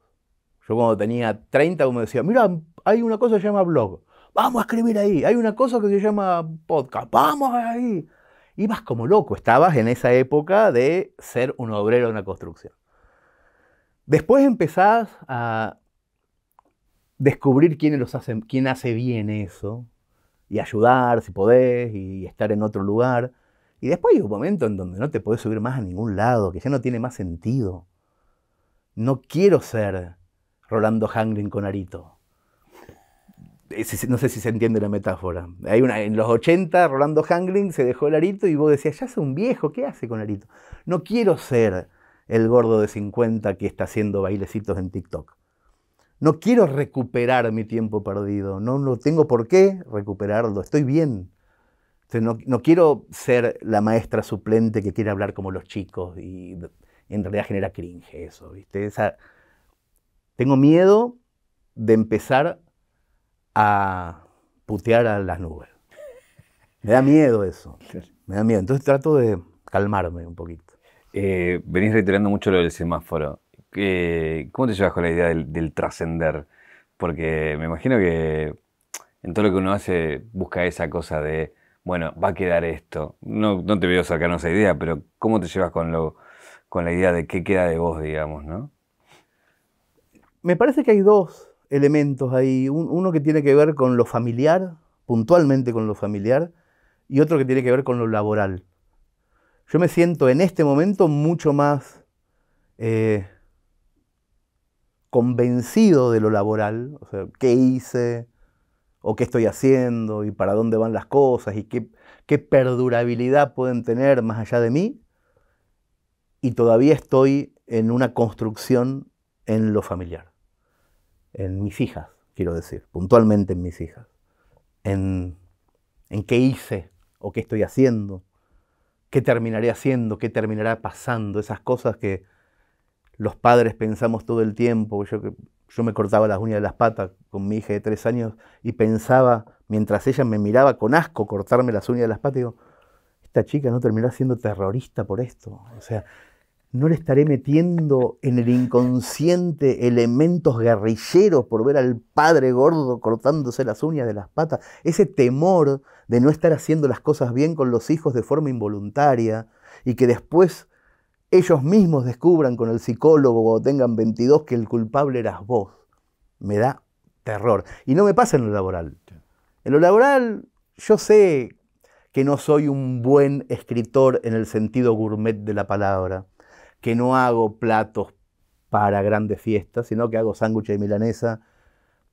Yo cuando tenía 30, como decía, mira, hay una cosa que se llama blog, vamos a escribir ahí, hay una cosa que se llama podcast, vamos ahí ibas como loco, estabas en esa época de ser un obrero en la construcción. Después empezás a descubrir quién, hace, bien eso y ayudar si podés y estar en otro lugar. Y después hay un momento en donde no te podés subir más a ningún lado, que ya no tiene más sentido. No quiero ser Rolando Hanglin con Arito. Eh, no sé si se entiende la metáfora. Hay una, en los 80, Rolando Hangling se dejó el arito y vos decías, ya es un viejo, ¿qué hace con el arito? No quiero ser el gordo de 50 que está haciendo bailecitos en TikTok. No quiero recuperar mi tiempo perdido, no, lo tengo por qué recuperarlo, estoy bien. no, quiero ser la maestra suplente que quiere hablar como los chicos y en realidad genera cringe eso, ¿viste? Esa, tengo miedo de empezar a putear a las nubes. Me da miedo eso. Me da miedo. Entonces trato de calmarme un poquito. Eh, venís reiterando mucho lo del semáforo. ¿Cómo te llevas con la idea del, trascender? Porque me imagino que en todo lo que uno hace busca esa cosa de, bueno, va a quedar esto. No, no te veo sacarnos esa idea, pero ¿cómo te llevas con, con la idea de qué queda de vos, digamos, Me parece que hay dos elementos ahí. uno que tiene que ver con lo familiar, puntualmente con lo familiar, y otro que tiene que ver con lo laboral. Yo me siento en este momento mucho más eh, convencido de lo laboral, o sea, qué hice, o qué estoy haciendo, y para dónde van las cosas, y qué perdurabilidad pueden tener más allá de mí, y todavía estoy en una construcción en lo familiar en mis hijas, quiero decir, puntualmente en mis hijas, en, qué hice o qué estoy haciendo, qué terminaré haciendo, qué terminará pasando, esas cosas que los padres pensamos todo el tiempo. Yo, yo me cortaba las uñas de las patas con mi hija de tres años y pensaba, mientras ella me miraba con asco cortarme las uñas de las patas, digo, esta chica no terminará siendo terrorista por esto. O sea, ¿No le estaré metiendo en el inconsciente elementos guerrilleros por ver al padre gordo cortándose las uñas de las patas? Ese temor de no estar haciendo las cosas bien con los hijos de forma involuntaria y que después ellos mismos descubran con el psicólogo o tengan 22 que el culpable eras vos. Me da terror. Y no me pasa en lo laboral. En lo laboral yo sé que no soy un buen escritor en el sentido gourmet de la palabra que no hago platos para grandes fiestas, sino que hago sándwiches de milanesa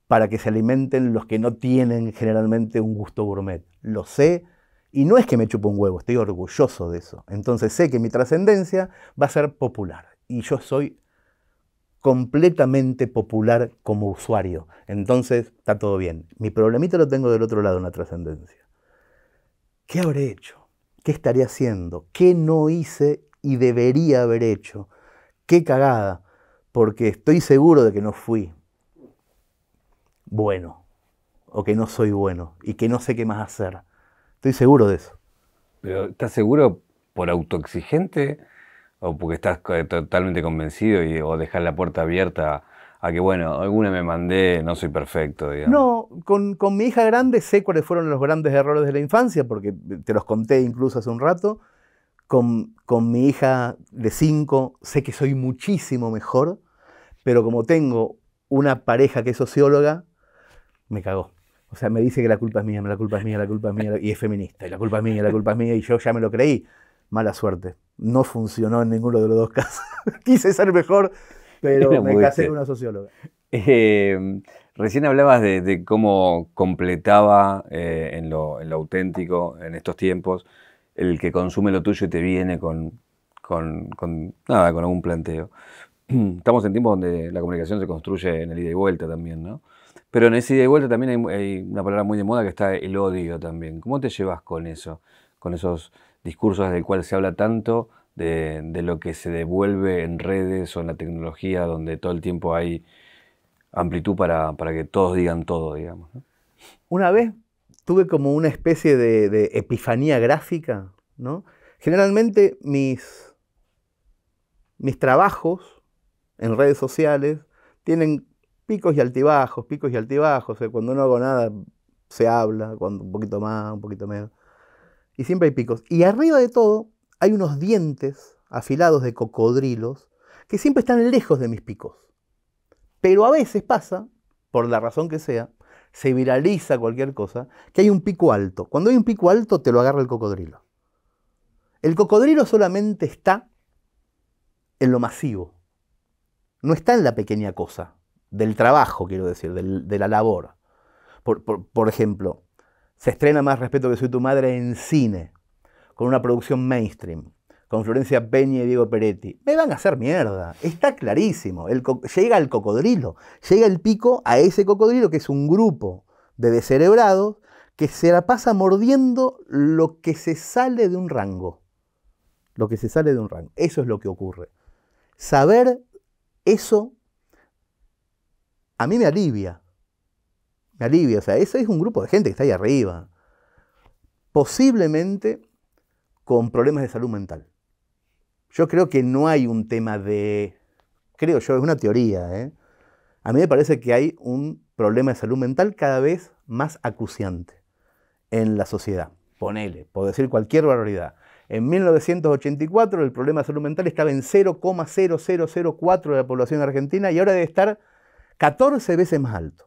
para que se alimenten los que no tienen generalmente un gusto gourmet. Lo sé y no es que me chupo un huevo, estoy orgulloso de eso. Entonces sé que mi trascendencia va a ser popular y yo soy completamente popular como usuario. Entonces está todo bien. Mi problemita lo tengo del otro lado en la trascendencia. ¿Qué habré hecho? ¿Qué estaré haciendo? ¿Qué no hice y debería haber hecho. Qué cagada, porque estoy seguro de que no fui bueno o que no soy bueno y que no sé qué más hacer. Estoy seguro de eso. Pero ¿estás seguro por autoexigente o porque estás eh, totalmente convencido y, o dejas la puerta abierta a que, bueno, alguna me mandé, no soy perfecto? No, con, con mi hija grande sé cuáles fueron los grandes errores de la infancia, porque te los conté incluso hace un rato con, mi hija de 5, sé que soy muchísimo mejor, pero como tengo una pareja que es socióloga, me cagó. O sea, me dice que la culpa es mía, la culpa es mía, la culpa es mía, y es feminista, y la culpa es mía, la culpa es mía, y yo ya me lo creí. Mala suerte. No funcionó en ninguno de los dos casos. [laughs] Quise ser mejor, pero me casé con una socióloga. Em, recién hablabas de, cómo completaba eh, en, lo, en, lo, auténtico en estos tiempos el que consume lo tuyo y te viene con, con, nada, con algún planteo. [clears throat] Estamos en tiempos donde la comunicación se construye en el ida y vuelta también, ¿no? Pero en ese ida y vuelta también hay, una palabra muy de moda que está el odio también. ¿Cómo te llevas con eso? Con esos discursos del cual se habla tanto, de, lo que se devuelve en redes o en la tecnología, donde todo el tiempo hay amplitud para, que todos digan todo, digamos. Una vez tuve como una especie de, epifanía gráfica, ¿no? Generalmente mis, mis trabajos en redes sociales tienen picos y altibajos, picos y altibajos. O cuando no hago nada se habla, cuando un poquito más, un poquito menos. Y siempre hay picos. Y arriba de todo hay unos dientes afilados de cocodrilos que siempre están lejos de mis picos. Pero a veces pasa, por la razón que sea, se viraliza cualquier cosa, que hay un pico alto. Cuando hay un pico alto te lo agarra el cocodrilo. El cocodrilo solamente está en lo masivo, no está en la pequeña cosa, del trabajo, quiero decir, de la labor. Por, por ejemplo, se estrena Más respeto que soy tu madre en cine, con una producción mainstream con Florencia Peña y Diego Peretti. Me van a hacer mierda. Está clarísimo. llega el cocodrilo. Llega el pico a ese cocodrilo que es un grupo de descerebrados que se la pasa mordiendo lo que se sale de un rango. Lo que se sale de un rango. Eso es lo que ocurre. Saber eso a mí me alivia. Me alivia. O sea, ese es un grupo de gente que está ahí arriba. Posiblemente con problemas de salud mental yo creo que no hay un tema de, creo yo, es una teoría, ¿eh? A mí me parece que hay un problema de salud mental cada vez más acuciante en la sociedad. Ponele, puedo decir cualquier barbaridad. En 1984 el problema de salud mental estaba en 0,0004 de la población argentina y ahora debe estar 14 veces más alto,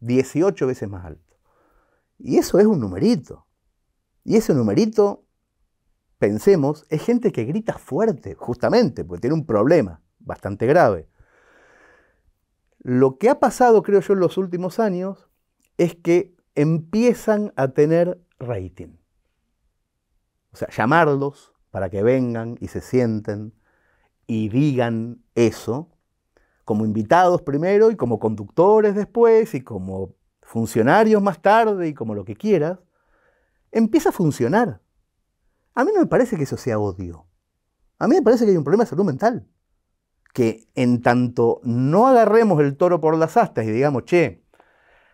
18 veces más alto. Y eso es un numerito. Y ese numerito pensemos, es gente que grita fuerte, justamente, porque tiene un problema bastante grave. Lo que ha pasado, creo yo, en los últimos años es que empiezan a tener rating. O sea, llamarlos para que vengan y se sienten y digan eso, como invitados primero y como conductores después y como funcionarios más tarde y como lo que quieras, empieza a funcionar. A mí no me parece que eso sea odio. A mí me parece que hay un problema de salud mental. Que en tanto no agarremos el toro por las astas y digamos, che,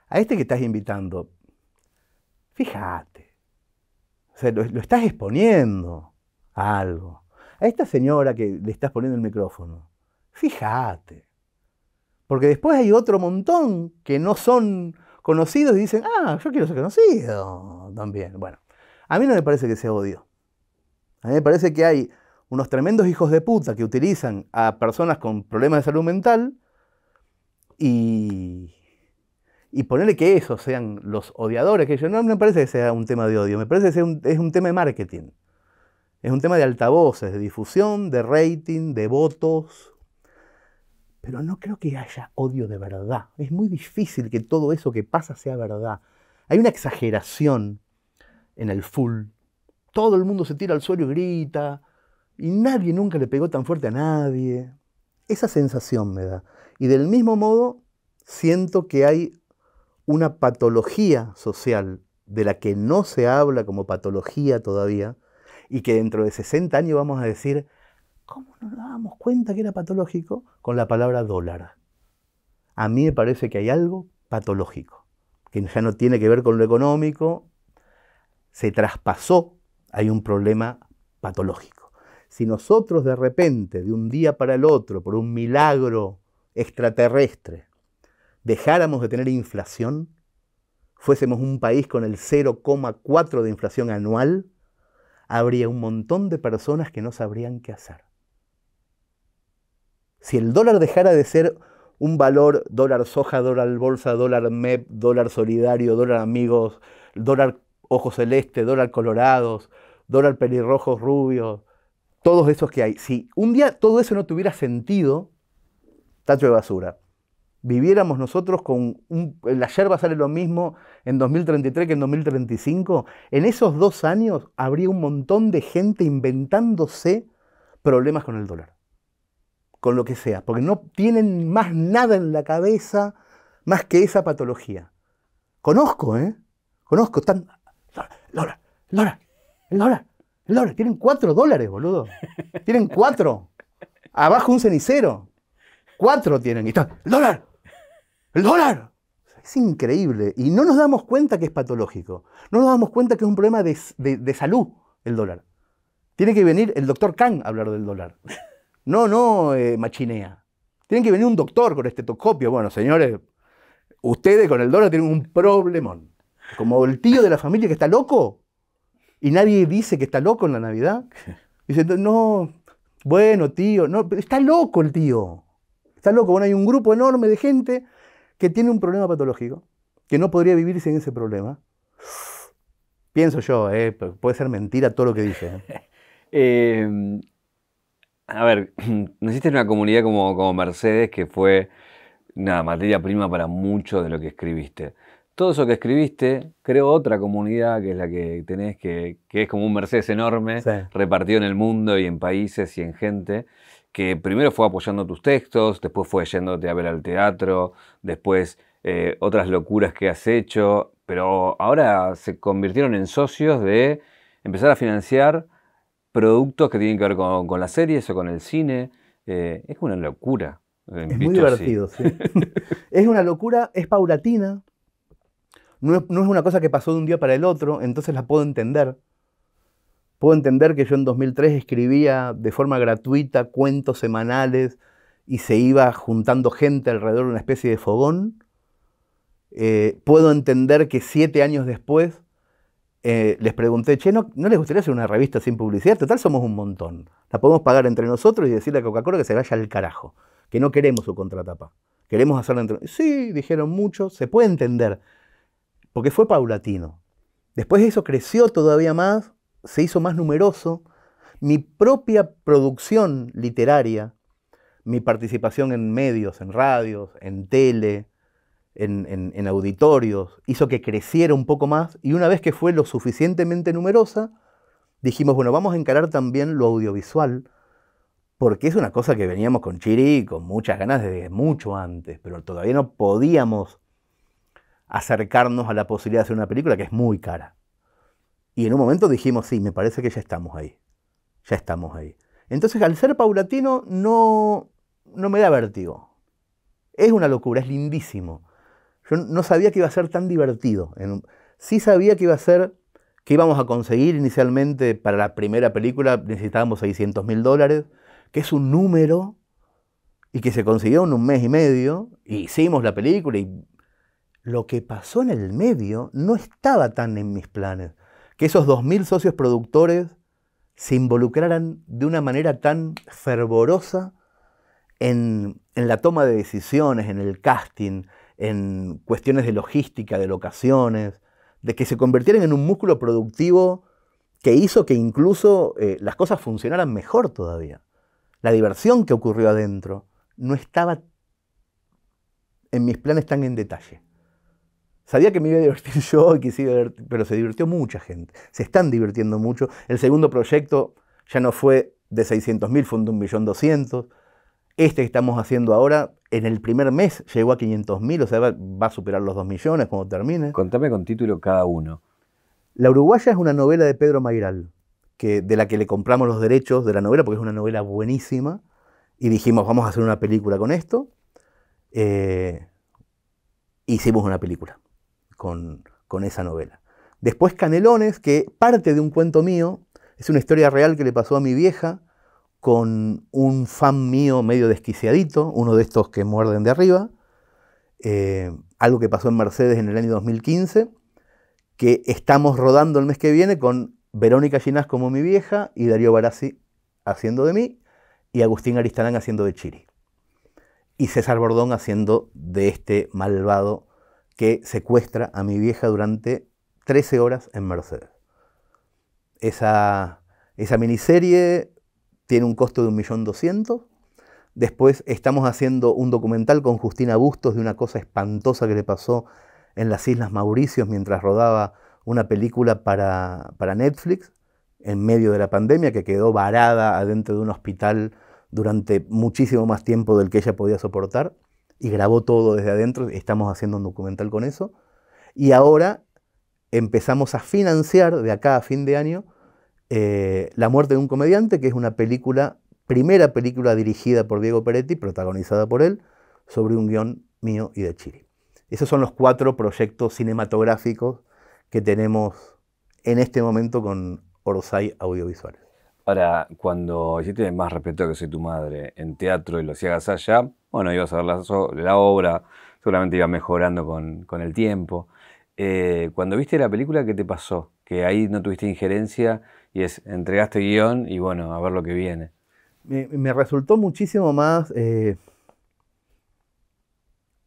a este que estás invitando, fíjate, o sea, lo, estás exponiendo a algo. A esta señora que le estás poniendo el micrófono, fíjate. Porque después hay otro montón que no son conocidos y dicen, ah, yo quiero ser conocido también. Bueno, a mí no me parece que sea odio. A mí me parece que hay unos tremendos hijos de puta que utilizan a personas con problemas de salud mental y, y ponerle que esos sean los odiadores, que yo no me parece que sea un tema de odio, me parece que es un, es un tema de marketing, es un tema de altavoces, de difusión, de rating, de votos, pero no creo que haya odio de verdad. Es muy difícil que todo eso que pasa sea verdad. Hay una exageración en el full todo el mundo se tira al suelo y grita. Y nadie nunca le pegó tan fuerte a nadie. Esa sensación me da. Y del mismo modo, siento que hay una patología social de la que no se habla como patología todavía y que dentro de 60 años vamos a decir, ¿cómo nos damos cuenta que era patológico? Con la palabra dólar. A mí me parece que hay algo patológico, que ya no tiene que ver con lo económico, se traspasó hay un problema patológico. Si nosotros de repente, de un día para el otro, por un milagro extraterrestre, dejáramos de tener inflación, fuésemos un país con el 0,4 de inflación anual, habría un montón de personas que no sabrían qué hacer. Si el dólar dejara de ser un valor dólar soja, dólar bolsa, dólar MEP, dólar solidario, dólar amigos, dólar ojo celeste, dólar colorados, dólar pelirrojos rubios, todos esos que hay. Si un día todo eso no tuviera sentido, tacho de basura. Viviéramos nosotros con la yerba sale lo mismo en 2033 que en 2035, en esos dos años habría un montón de gente inventándose problemas con el dólar, con lo que sea, porque no tienen más nada en la cabeza más que esa patología. Conozco, ¿eh? Conozco, tan. Lora, el dólar, el dólar. Tienen cuatro dólares, boludo. Tienen cuatro. Abajo un cenicero. Cuatro tienen. Y el dólar, el dólar. Es increíble. Y no nos damos cuenta que es patológico. No nos damos cuenta que es un problema de, salud el dólar. Tiene que venir el doctor Kang a hablar del dólar. No, no eh, machinea. Tiene que venir un doctor con este estetoscopio. Bueno, señores, ustedes con el dólar tienen un problemón. Como el tío de la familia que está loco, y nadie dice que está loco en la Navidad. [laughs] Dice, no, bueno, tío, no, está loco el tío. Está loco. Bueno, hay un grupo enorme de gente que tiene un problema patológico, que no podría vivir sin ese problema. Pienso yo, eh, puede ser mentira todo lo que dice. Eh. [laughs] Em, a ver, [clears throat] naciste en una comunidad como, como Mercedes que fue una materia prima para mucho de lo que escribiste todo eso que escribiste, creo otra comunidad que es la que tenés, que, es como un Mercedes enorme, repartido en el mundo y en países y en gente, que primero fue apoyando tus textos, después fue yéndote a ver al teatro, después eh, otras locuras que has hecho, pero ahora se convirtieron en socios de empezar a financiar productos que tienen que ver con, las series o con el cine. Eh, es una locura. Eh, es muy divertido, sí. [laughs] es una locura, es paulatina, no, es una cosa que pasó de un día para el otro, entonces la puedo entender. Puedo entender que yo en 2003 escribía de forma gratuita cuentos semanales y se iba juntando gente alrededor de una especie de fogón. Eh, puedo entender que siete años después eh, les pregunté, che, ¿no, ¿no, les gustaría hacer una revista sin publicidad? Total, somos un montón. La podemos pagar entre nosotros y decirle a Coca-Cola que se vaya al carajo, que no queremos su contratapa. Queremos hacerla entre nosotros. Sí, dijeron mucho, se puede entender porque fue paulatino. Después de eso creció todavía más, se hizo más numeroso. Mi propia producción literaria, mi participación en medios, en radios, en tele, en, auditorios, hizo que creciera un poco más y una vez que fue lo suficientemente numerosa, dijimos, bueno, vamos a encarar también lo audiovisual, porque es una cosa que veníamos con Chiri con muchas ganas desde mucho antes, pero todavía no podíamos acercarnos a la posibilidad de hacer una película que es muy cara. Y en un momento dijimos, sí, me parece que ya estamos ahí. Ya estamos ahí. Entonces, al ser paulatino, no, no me da vértigo. Es una locura, es lindísimo. Yo no sabía que iba a ser tan divertido. Sí sabía que iba a ser, que íbamos a conseguir inicialmente para la primera película, necesitábamos 600 mil dólares, que es un número y que se consiguió en un mes y medio. hicimos la película y lo que pasó en el medio no estaba tan en mis planes. Que esos 2.000 socios productores se involucraran de una manera tan fervorosa en, la toma de decisiones, en el casting, en cuestiones de logística, de locaciones, de que se convirtieran en un músculo productivo que hizo que incluso eh, las cosas funcionaran mejor todavía. La diversión que ocurrió adentro no estaba en mis planes tan en detalle. Sabía que me iba a divertir [laughs] yo y que pero se divirtió mucha gente. Se están divirtiendo mucho. El segundo proyecto ya no fue de 600.000, fue de 1.200.000. Este que estamos haciendo ahora, en el primer mes llegó a 500.000, o sea, va a superar los 2 millones cuando termine. Contame con título cada uno. La Uruguaya es una novela de Pedro Mairal, que, de la que le compramos los derechos de la novela, porque es una novela buenísima, y dijimos, vamos a hacer una película con esto. Eh, hicimos una película con, esa novela. Después Canelones, que parte de un cuento mío, es una historia real que le pasó a mi vieja con un fan mío medio desquiciadito, uno de estos que muerden de arriba, eh, algo que pasó en Mercedes en el año 2015, que estamos rodando el mes que viene con Verónica Ginás como mi vieja y Darío Barassi haciendo de mí y Agustín Aristarán haciendo de Chiri y César Bordón haciendo de este malvado que secuestra a mi vieja durante 13 horas en Mercedes. Esa, miniserie tiene un costo de 1.200.000. Después estamos haciendo un documental con Justina Bustos de una cosa espantosa que le pasó en las Islas Mauricios mientras rodaba una película para, para Netflix en medio de la pandemia, que quedó varada adentro de un hospital durante muchísimo más tiempo del que ella podía soportar y grabó todo desde adentro. Estamos haciendo un documental con eso. Y ahora empezamos a financiar de acá a fin de año eh, La muerte de un comediante, que es una película, primera película dirigida por Diego Peretti, protagonizada por él, sobre un guión mío y de Chiri. Esos son los cuatro proyectos cinematográficos que tenemos en este momento con Orosai Audiovisuales. Ahora, cuando hiciste más respeto que soy tu madre en teatro y lo hacías allá, bueno, ibas a ver la, obra, seguramente iba mejorando con, el tiempo. Eh, cuando viste la película, ¿qué te pasó? Que ahí no tuviste injerencia y es, entregaste guión y bueno, a ver lo que viene. Me, resultó muchísimo más eh,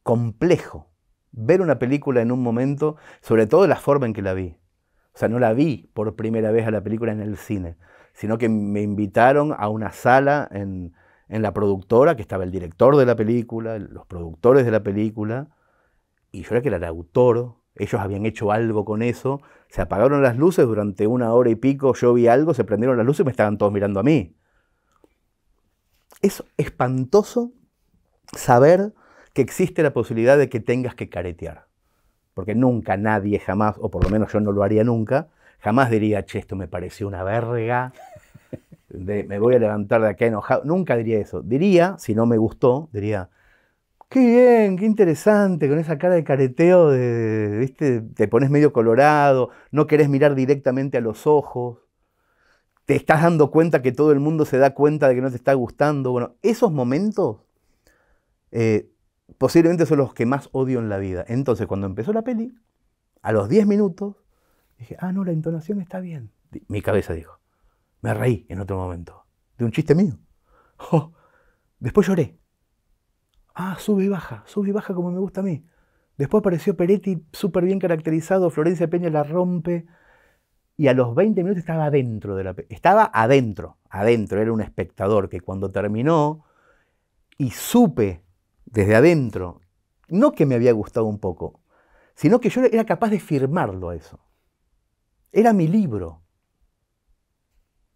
complejo ver una película en un momento, sobre todo la forma en que la vi. O sea, no la vi por primera vez a la película en el cine sino que me invitaron a una sala en, la productora, que estaba el director de la película, los productores de la película, y yo era que era el autor, ellos habían hecho algo con eso, se apagaron las luces durante una hora y pico, yo vi algo, se prendieron las luces y me estaban todos mirando a mí. Es espantoso saber que existe la posibilidad de que tengas que caretear, porque nunca nadie jamás, o por lo menos yo no lo haría nunca, jamás diría, che, esto me pareció una verga me voy a levantar de acá enojado. Nunca diría eso. Diría, si no me gustó, diría, qué bien, qué interesante, con esa cara de careteo, de, ¿viste? te pones medio colorado, no querés mirar directamente a los ojos, te estás dando cuenta que todo el mundo se da cuenta de que no te está gustando. Bueno, esos momentos eh, posiblemente son los que más odio en la vida. Entonces, cuando empezó la peli, a los 10 minutos, dije, ah, no, la entonación está bien. Mi cabeza dijo. Me reí en otro momento. De un chiste mío. [laughs] Oh, después lloré. Ah, sube y baja, sube y baja como me gusta a mí. Después apareció Peretti súper bien caracterizado, Florencia Peña la rompe. Y a los 20 minutos estaba adentro de la Estaba adentro, adentro. Era un espectador que cuando terminó y supe desde adentro, no que me había gustado un poco, sino que yo era capaz de firmarlo a eso. Era mi libro.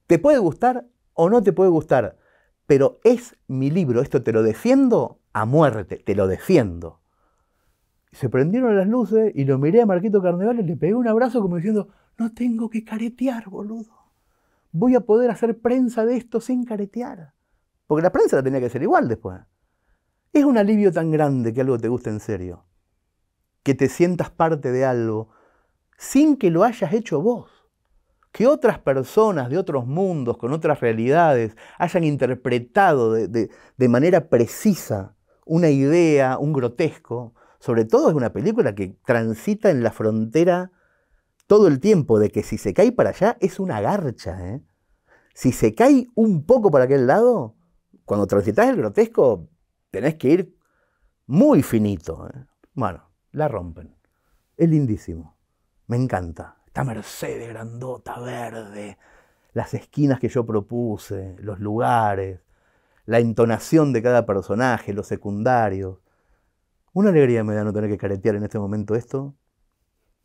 Te puede gustar o no te puede gustar, pero es mi libro, esto te lo defiendo a muerte, te lo defiendo. Se prendieron las luces y lo miré a Marquito Carneval y le pegué un abrazo como diciendo, no tengo que caretear, boludo. Voy a poder hacer prensa de esto sin caretear. Porque la prensa la tenía que hacer igual después. Es un alivio tan grande que algo te guste en serio. Que te sientas parte de algo sin que lo hayas hecho vos que otras personas de otros mundos, con otras realidades, hayan interpretado de, manera precisa una idea, un grotesco. Sobre todo es una película que transita en la frontera todo el tiempo de que si se cae para allá es una garcha. ¿eh? Si se cae un poco para aquel lado, cuando transitas el grotesco, tenés que ir muy finito. ¿eh? Bueno, la rompen. Es lindísimo. Me encanta esta Mercedes grandota, verde, las esquinas que yo propuse, los lugares, la entonación de cada personaje, los secundarios. Una alegría me da no tener que caretear en este momento esto,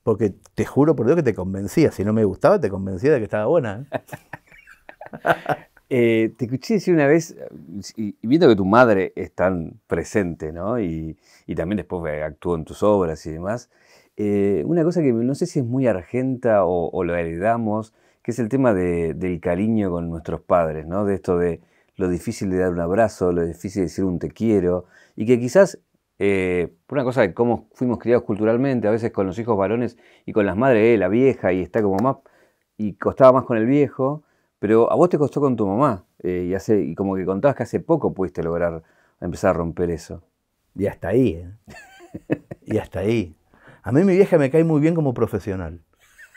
porque te juro por Dios que te convencía. Si no me gustaba, te convencía de que estaba buena. ¿eh? [laughs] Eh, te escuché decir una vez, y viendo que tu madre es tan presente, ¿no? Y, y también después actuó en tus obras y demás, eh, una cosa que no sé si es muy argenta o, lo heredamos, que es el tema del cariño con nuestros padres, ¿no? De esto de lo difícil de dar un abrazo, lo difícil de decir un te quiero, y que quizás, eh, por una cosa de cómo fuimos criados culturalmente, a veces con los hijos varones y con las madres, eh, la vieja, y está como más, y costaba más con el viejo, pero a vos te costó con tu mamá, y, hace, y como que contabas que hace poco pudiste lograr empezar a romper eso. Y hasta ahí, ¿eh? [laughs] y hasta ahí. A mí mi vieja me cae muy bien como profesional.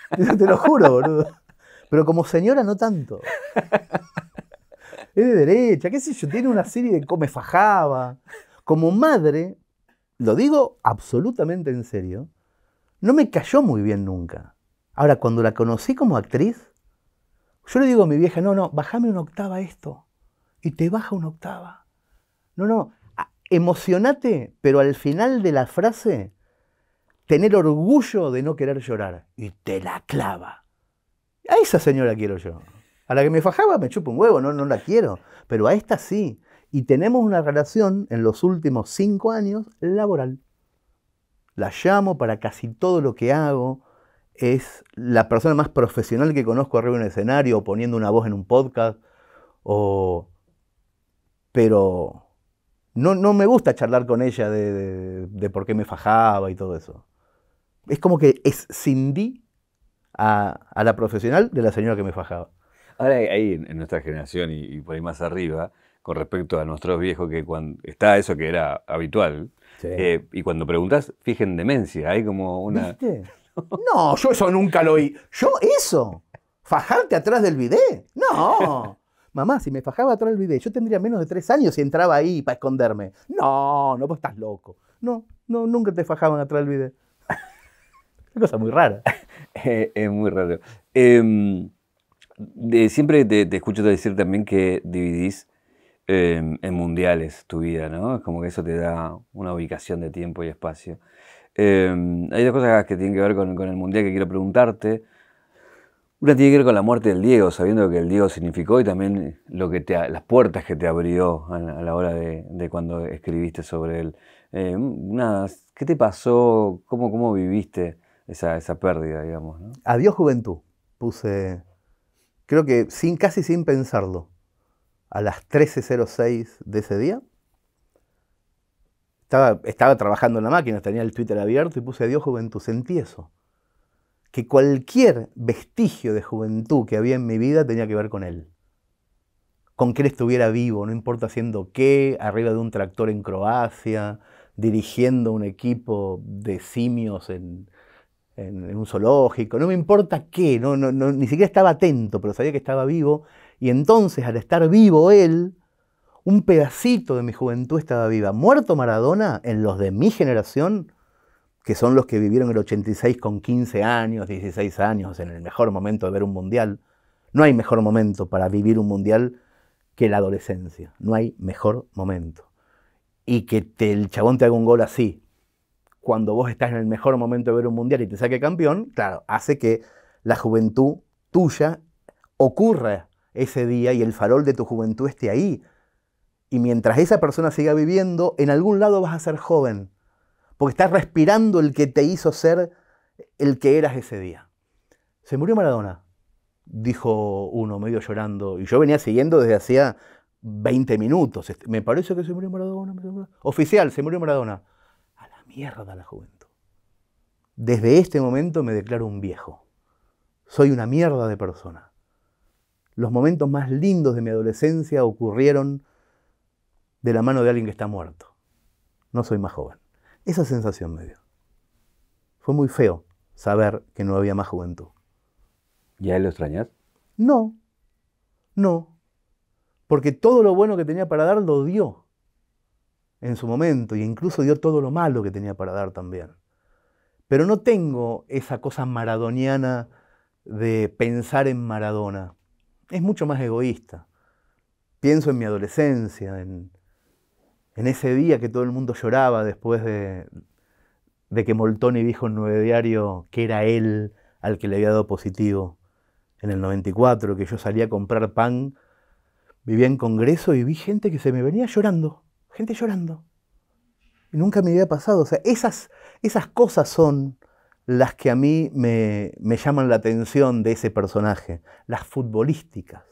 [laughs] Te lo juro, boludo. Pero como señora no tanto. Es de derecha, qué sé yo, tiene una serie de Me fajaba. Como madre, lo digo absolutamente en serio, no me cayó muy bien nunca. Ahora, cuando la conocí como actriz, yo le digo a mi vieja, no, no, bájame una octava esto. Y te baja una octava. No, no, emocionate, pero al final de la frase tener orgullo de no querer llorar. Y te la clava. A esa señora quiero yo. A la que me fajaba me chupo un huevo, no, no la quiero. Pero a esta sí. Y tenemos una relación en los últimos cinco años laboral. La llamo para casi todo lo que hago. Es la persona más profesional que conozco arriba en un escenario, poniendo una voz en un podcast, o... Pero no, no me gusta charlar con ella de por qué me fajaba y todo eso es como que escindí a, a la profesional de la señora que me fajaba. Ahora ahí en, nuestra generación y, por ahí más arriba, con respecto a nuestros viejos, que cuando está eso que era habitual, eh, y cuando preguntas, fijen demencia, hay como una... [laughs] no, yo eso nunca lo oí. ¿Yo eso? ¿Fajarte atrás del bidet? No. Mamá, si me fajaba atrás del bidet, yo tendría menos de tres años y entraba ahí para esconderme. No, no, vos estás loco. No, no, nunca te fajaban atrás del bidet. Una cosa muy rara. [laughs] es, muy raro. Em, siempre te, escucho decir también que dividís em, en mundiales tu vida, ¿no? Es como que eso te da una ubicación de tiempo y espacio. Em, hay dos cosas que tienen que ver con, el mundial que quiero preguntarte. Una tiene que ver con la muerte del Diego, sabiendo lo que el Diego significó y también lo que las puertas que te abrió a la, hora de, cuando escribiste sobre él. nada, ¿qué te pasó? ¿Cómo, cómo viviste esa, pérdida, digamos. Adiós juventud, puse, creo que sin, casi sin pensarlo, a las 13.06 de ese día. Estaba, estaba trabajando en la máquina, tenía el Twitter abierto y puse adiós juventud, sentí eso. Que cualquier vestigio de juventud que había en mi vida tenía que ver con él con que él estuviera vivo, no importa haciendo qué, arriba de un tractor en Croacia, dirigiendo un equipo de simios en, en, un zoológico, no me importa qué, no, ni siquiera estaba atento, pero sabía que estaba vivo. Y entonces, al estar vivo él, un pedacito de mi juventud estaba viva. Muerto Maradona, en los de mi generación, que son los que vivieron el 86 con 15 años, 16 años, en el mejor momento de ver un mundial. No hay mejor momento para vivir un mundial que la adolescencia. No hay mejor momento. Y que el chabón te haga un gol así, cuando vos estás en el mejor momento de ver un mundial y te saque campeón, claro, hace que la juventud tuya ocurra ese día y el farol de tu juventud esté ahí. Y mientras esa persona siga viviendo, en algún lado vas a ser joven, porque estás respirando el que te hizo ser el que eras ese día. Se murió Maradona, dijo uno medio llorando, y yo venía siguiendo desde hacía 20 minutos. Este, me parece que se murió Maradona. Oficial, se murió Maradona mierda la juventud. Desde este momento me declaro un viejo. Soy una mierda de persona. Los momentos más lindos de mi adolescencia ocurrieron de la mano de alguien que está muerto. No soy más joven. Esa sensación me dio. Fue muy feo saber que no había más juventud. ¿Ya a él lo extrañas? No, no. Porque todo lo bueno que tenía para dar lo dio en su momento, e incluso dio todo lo malo que tenía para dar también. Pero no tengo esa cosa maradoniana de pensar en Maradona. Es mucho más egoísta. Pienso en mi adolescencia, en, en ese día que todo el mundo lloraba después de, de que Moltoni dijo en Nueve Diario que era él al que le había dado positivo en el 94, que yo salía a comprar pan, vivía en Congreso y vi gente que se me venía llorando gente llorando. nunca me había pasado. sea, esas, esas cosas son las que a mí me, me llaman la atención de ese personaje, las futbolísticas.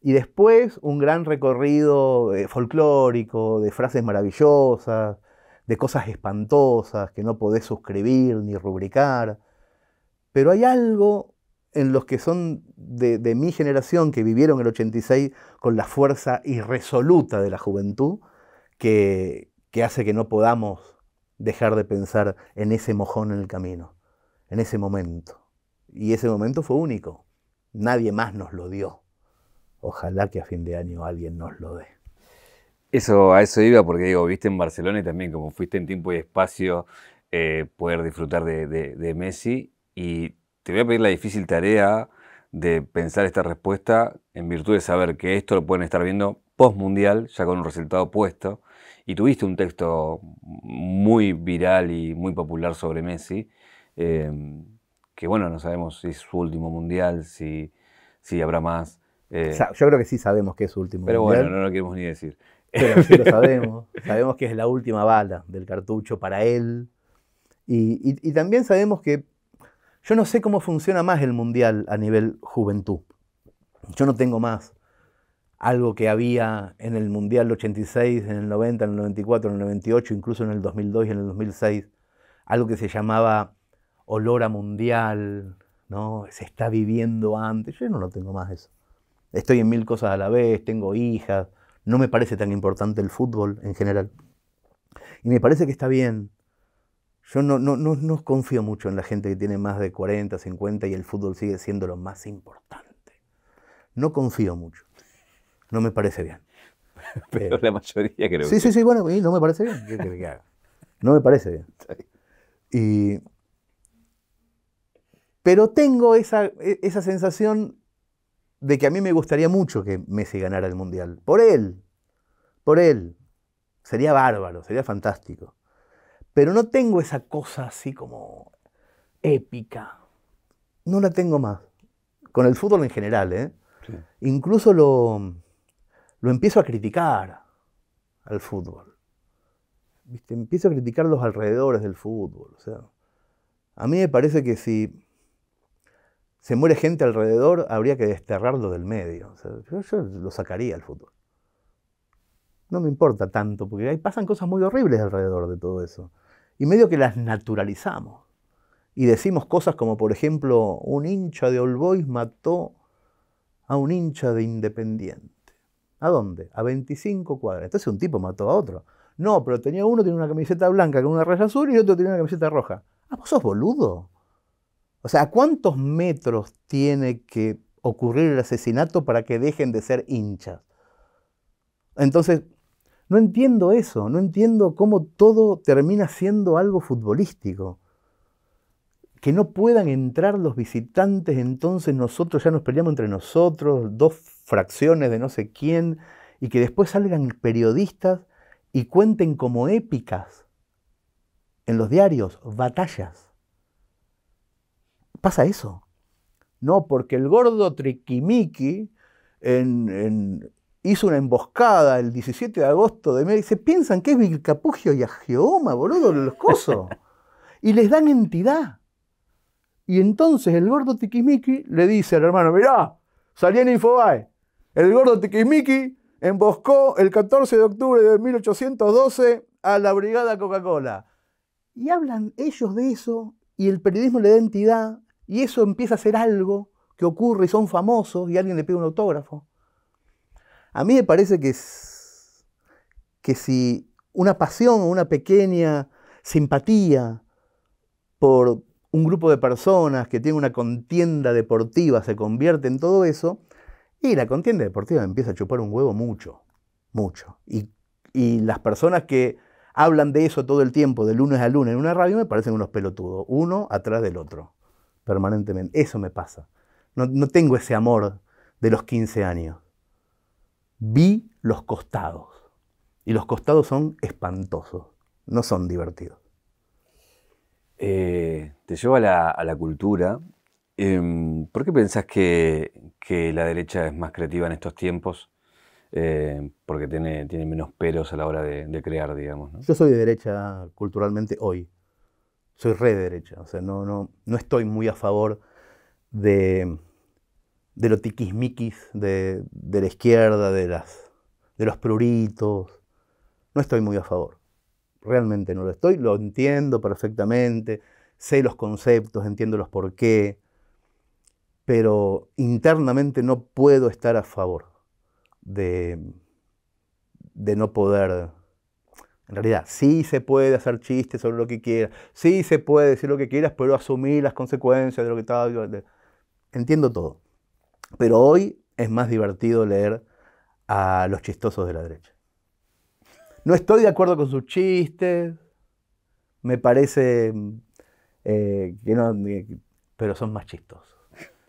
Y después un gran recorrido folclórico, de frases maravillosas, de cosas espantosas que no podés suscribir ni rubricar. Pero hay algo en los que son de, mi generación, que vivieron el 86 con la fuerza irresoluta de la juventud, que, hace que no podamos dejar de pensar en ese mojón en el camino, en ese momento. Y ese momento fue único. Nadie más nos lo dio. Ojalá que a fin de año alguien nos lo dé. Eso, a eso iba, porque digo, viste en Barcelona y también, como fuiste en tiempo y espacio, eh, poder disfrutar de, de Messi y te voy a pedir la difícil tarea de pensar esta respuesta en virtud de saber que esto lo pueden estar viendo post-mundial, ya con un resultado puesto, y tuviste un texto muy viral y muy popular sobre Messi, eh, que bueno, no sabemos si es su último mundial, si, si habrá más. Eh. yo creo que sí sabemos que es su último mundial. Pero bueno, no lo queremos ni decir. Pero sí lo [laughs] sabemos. sabemos que es la última bala del cartucho para él. y también sabemos que yo no sé cómo funciona más el mundial a nivel juventud. Yo no tengo más algo que había en el mundial 86, en el 90, en el 94, en el 98, incluso en el 2002 y en el 2006, algo que se llamaba olor a mundial, ¿no? Se está viviendo antes. Yo no lo tengo más eso. Estoy en mil cosas a la vez, tengo hijas, no me parece tan importante el fútbol en general. Y me parece que está bien yo no, confío mucho en la gente que tiene más de 40, 50 y el fútbol sigue siendo lo más importante. No confío mucho. No me parece bien. [laughs] Pero eh, la mayoría creo. Sí, sí, sí, bueno, no me parece bien. No me parece bien. [laughs] Pero tengo esa, e, esa sensación de que a mí me gustaría mucho que Messi ganara el Mundial. Por él. Por él. Sería bárbaro, sería fantástico pero no tengo esa cosa así como épica. No la tengo más. Con el fútbol en general, ¿eh? Incluso lo, empiezo a criticar al fútbol. ¿Viste? Empiezo a criticar los alrededores del fútbol. O sea, a mí me parece que si se muere gente alrededor, habría que desterrarlo del medio. yo, yo, lo sacaría al fútbol. No me importa tanto, porque ahí pasan cosas muy horribles alrededor de todo eso y medio que las naturalizamos. Y decimos cosas como, por ejemplo, un hincha de All Boys mató a un hincha de Independiente. ¿A dónde? A 25 cuadras. Entonces un tipo mató a otro. No, pero tenía uno, tenía una camiseta blanca con una raya azul y otro tenía una camiseta roja. Ah, vos sos boludo. O sea, ¿a cuántos metros tiene que ocurrir el asesinato para que dejen de ser hinchas? Entonces, no entiendo eso, no entiendo cómo todo termina siendo algo futbolístico. Que no puedan entrar los visitantes, entonces nosotros ya nos peleamos entre nosotros, dos fracciones de no sé quién, y que después salgan periodistas y cuenten como épicas en los diarios batallas. Pasa eso. No, porque el gordo triquimiqui en, hizo una emboscada el 17 de agosto de México. Se piensan que es Vilcapugio y Ageoma, boludo, los cosos. y les dan entidad. Y entonces el gordo Tikimiki le dice al hermano, mirá, salí en Infobae. El gordo Tikimiki emboscó el 14 de octubre de 1812 a la brigada Coca-Cola. Y hablan ellos de eso y el periodismo le da entidad y eso empieza a ser algo que ocurre y son famosos y alguien le pide un autógrafo. A mí me parece que, que si una pasión o una pequeña simpatía por un grupo de personas que tiene una contienda deportiva se convierte en todo eso, y la contienda deportiva empieza a chupar un huevo mucho, mucho. Y, las personas que hablan de eso todo el tiempo, de lunes a lunes en una radio, me parecen unos pelotudos, uno atrás del otro, permanentemente. Eso me pasa. No, no tengo ese amor de los 15 años vi los costados. Y los costados son espantosos, no son divertidos. Eh, te llevo a la, cultura. Em, ¿Por qué pensás que, la derecha es más creativa en estos tiempos? Eh, porque tiene, tiene, menos peros a la hora de, crear, digamos. Yo soy de derecha culturalmente hoy. Soy re derecha. O sea, no, no, no estoy muy a favor de de lo tiquismiquis de, de la izquierda, de, las, de los pruritos. No estoy muy a favor. Realmente no lo estoy. Lo entiendo perfectamente. Sé los conceptos, entiendo los por qué. Pero internamente no puedo estar a favor de, de no poder. En realidad, sí se puede hacer chistes sobre lo que quieras. Sí se puede decir lo que quieras, pero asumir las consecuencias de lo que tal. Entiendo todo pero hoy es más divertido leer a los chistosos de la derecha. No estoy de acuerdo con sus chistes, me parece eh, que no, pero son más chistosos.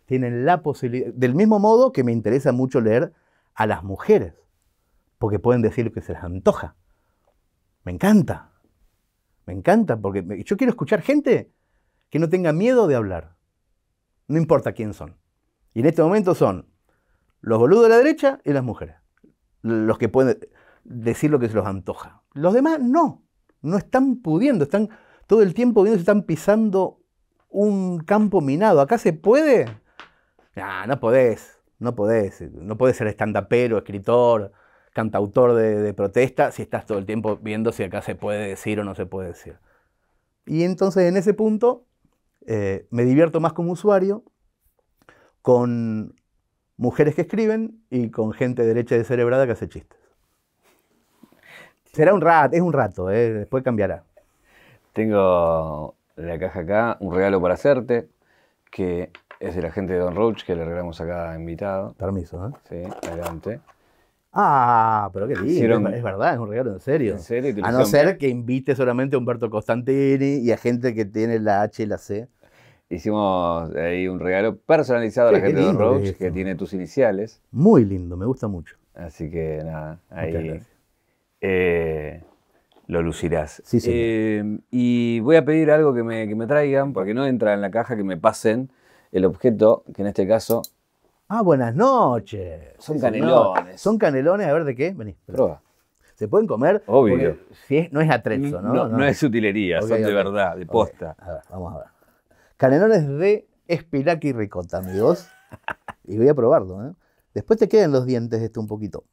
Tienen la posibilidad, del mismo modo que me interesa mucho leer a las mujeres, porque pueden decir lo que se les antoja. Me encanta, me encanta, porque yo quiero escuchar gente que no tenga miedo de hablar, no importa quién son. Y en este momento son los boludos de la derecha y las mujeres. Los que pueden decir lo que se los antoja. Los demás no. No están pudiendo. Están todo el tiempo viendo si están pisando un campo minado. ¿Acá se puede? ah, no podés. No podés. No podés ser estandapero, escritor, cantautor de, protesta si estás todo el tiempo viendo si acá se puede decir o no se puede decir. Y entonces en ese punto eh, me divierto más como usuario con mujeres que escriben y con gente derecha de descerebrada que hace chistes. Será un rato, es un rato, eh, después cambiará. Tengo la caja acá, un regalo para hacerte, que es de la gente de Don Roach, que le regalamos acá invitado. Permiso, ¿eh? Sí, adelante. Ah, pero qué lindo. Es verdad, es un regalo en serio. ¿En serio? A no ser que invite solamente a Humberto Costantini y a gente que tiene la H y la C. Hicimos ahí un regalo personalizado a la gente de Roach, que tiene tus iniciales. Muy lindo, me gusta mucho. Así que nada, ahí eh, lo lucirás. Sí, eh, y voy a pedir algo que me, que me traigan, porque no entra en la caja, que me pasen el objeto, que en este caso Ah, buenas noches. Son canelones. son canelones, a ver de qué. Vení. prueba ¿Se pueden comer? Obvio. no es atrezo ¿no? No, es utilería, son de verdad, de posta. A ver, vamos a ver. Canelones de espinaca y ricota, amigos. Y voy a probarlo, ¿eh? Después te quedan los dientes este un poquito.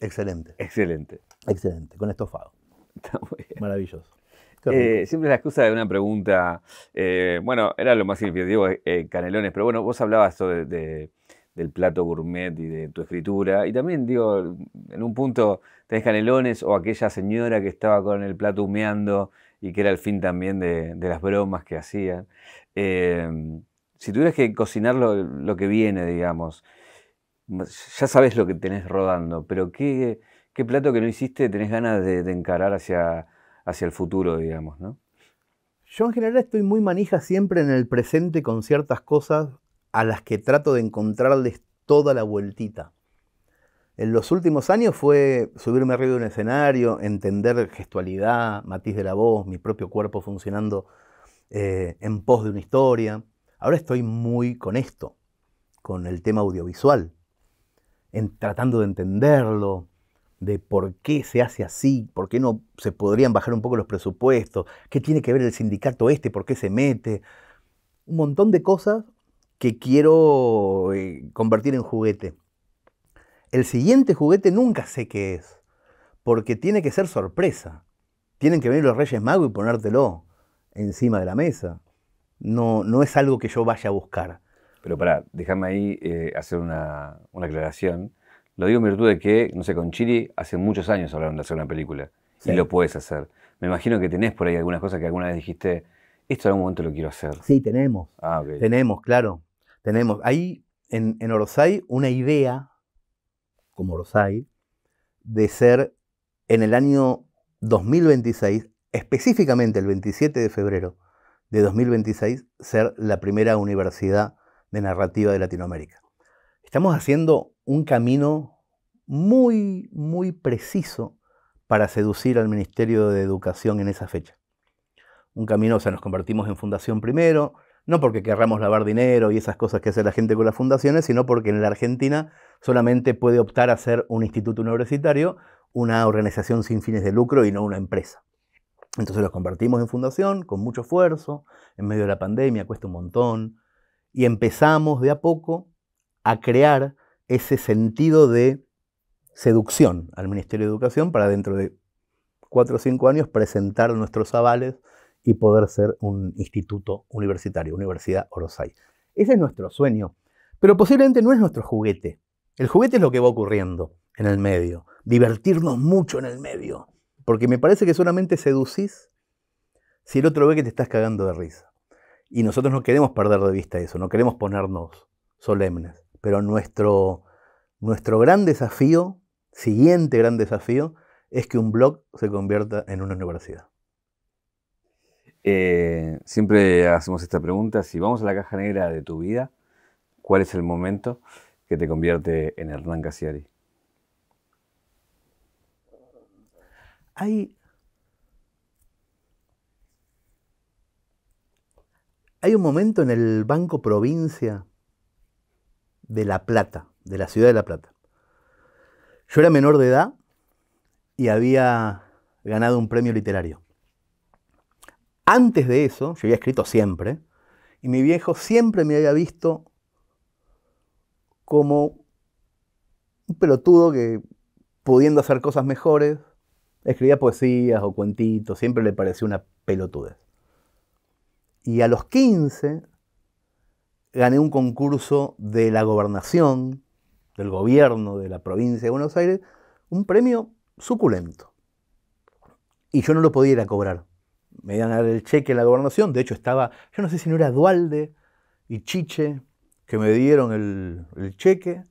Excelente. Excelente. Excelente, con estofado. Está muy bien. Maravilloso. Eh, siempre la excusa de una pregunta, eh, bueno, era lo más simple, digo, canelones, pero bueno, vos hablabas del plato gourmet y de tu escritura, y también digo, en un punto tenés canelones o aquella señora que estaba con el plato humeando y que era el fin también de, las bromas que hacían. Em, si tuvieras que cocinar lo, que viene, digamos, mm, ya sabes lo que tenés rodando, pero ¿qué, qué plato que no hiciste tenés ganas de, encarar hacia, hacia el futuro, digamos, no? Yo en general estoy muy manija siempre en el presente con ciertas cosas a las que trato de encontrarles toda la vueltita en los últimos años fue subirme arriba de un escenario, entender gestualidad, matiz de la voz, mi propio cuerpo funcionando eh, en pos de una historia. Ahora estoy muy con esto, con el tema audiovisual, tratando de entenderlo, de por qué se hace así, por qué no se podrían bajar un poco los presupuestos, qué tiene que ver el sindicato este, por qué se mete. Un montón de cosas que quiero eh, convertir en juguete el siguiente juguete nunca sé qué es, porque tiene que ser sorpresa. Tienen que venir los Reyes Magos y ponértelo encima de la mesa. No, no es algo que yo vaya a buscar. Pero para, déjame ahí eh, hacer una, aclaración. Lo digo en virtud de que, no sé, con Chiri hace muchos años hablaron de hacer una película y lo puedes hacer. Me imagino que tenés por ahí algunas cosas que alguna vez dijiste, esto en algún momento lo quiero hacer. Sí, tenemos. Ah, Tenemos, claro. Tenemos. ahí en, en una idea como hay, de ser en el año 2026, específicamente el 27 de febrero de 2026, ser la primera universidad de narrativa de Latinoamérica. Estamos haciendo un camino muy, muy preciso para seducir al Ministerio de Educación en esa fecha. Un camino, o sea, nos convertimos en fundación primero, no porque querramos lavar dinero y esas cosas que hace la gente con las fundaciones, sino porque en la Argentina solamente puede optar a ser un instituto universitario, una organización sin fines de lucro y no una empresa. Entonces los convertimos en fundación con mucho esfuerzo, en medio de la pandemia cuesta un montón, y empezamos de a poco a crear ese sentido de seducción al Ministerio de Educación para dentro de cuatro o cinco años presentar nuestros avales y poder ser un instituto universitario, Universidad Orosai. Ese es nuestro sueño, pero posiblemente no es nuestro juguete. El juguete es lo que va ocurriendo en el medio, divertirnos mucho en el medio, porque me parece que solamente seducís si el otro ve que te estás cagando de risa. Y nosotros no queremos perder de vista eso, no queremos ponernos solemnes, pero nuestro, nuestro gran desafío, siguiente gran desafío, es que un blog se convierta en una universidad. Eh, siempre hacemos esta pregunta, si vamos a la caja negra de tu vida, ¿cuál es el momento que te convierte en Hernán Casiari? Hay, hay un momento en el Banco Provincia de La Plata, de la ciudad de La Plata. Yo era menor de edad y había ganado un premio literario. Antes de eso, yo había escrito siempre, y mi viejo siempre me había visto como un pelotudo que, pudiendo hacer cosas mejores, escribía poesías o cuentitos, siempre le parecía una pelotudez. Y a los 15 gané un concurso de la gobernación, del gobierno de la provincia de Buenos Aires, un premio suculento. Y yo no lo podía ir a cobrar me iban a dar el cheque a la gobernación. De hecho, estaba, yo no sé si no era Dualde y Chiche, que me dieron el, cheque,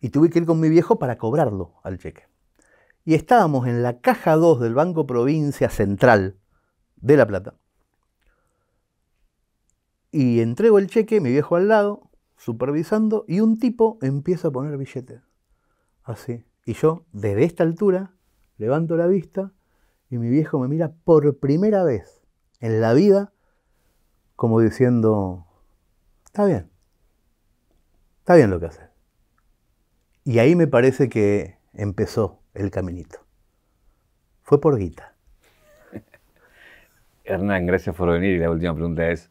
y tuve que ir con mi viejo para cobrarlo al cheque. Y estábamos en la caja 2 del Banco Provincia Central de La Plata. Y entrego el cheque, mi viejo al lado, supervisando, y un tipo empieza a poner billetes. Así. Y yo, desde esta altura, levanto la vista y mi viejo me mira por primera vez en la vida como diciendo, está bien, está bien lo que haces. Y ahí me parece que empezó el caminito. Fue por guita. [laughs] Hernán, gracias por venir. Y la última pregunta es,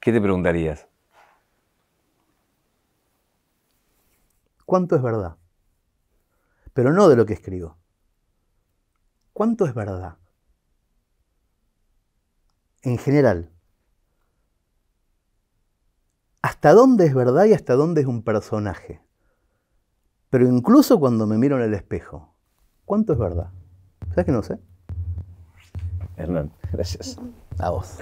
¿qué te preguntarías? ¿Cuánto es verdad? Pero no de lo que escribo. ¿Cuánto es verdad? En general. ¿Hasta dónde es verdad y hasta dónde es un personaje? Pero incluso cuando me miro en el espejo, ¿cuánto es verdad? ¿Sabes que no sé? Hernán, [laughs] gracias. A vos.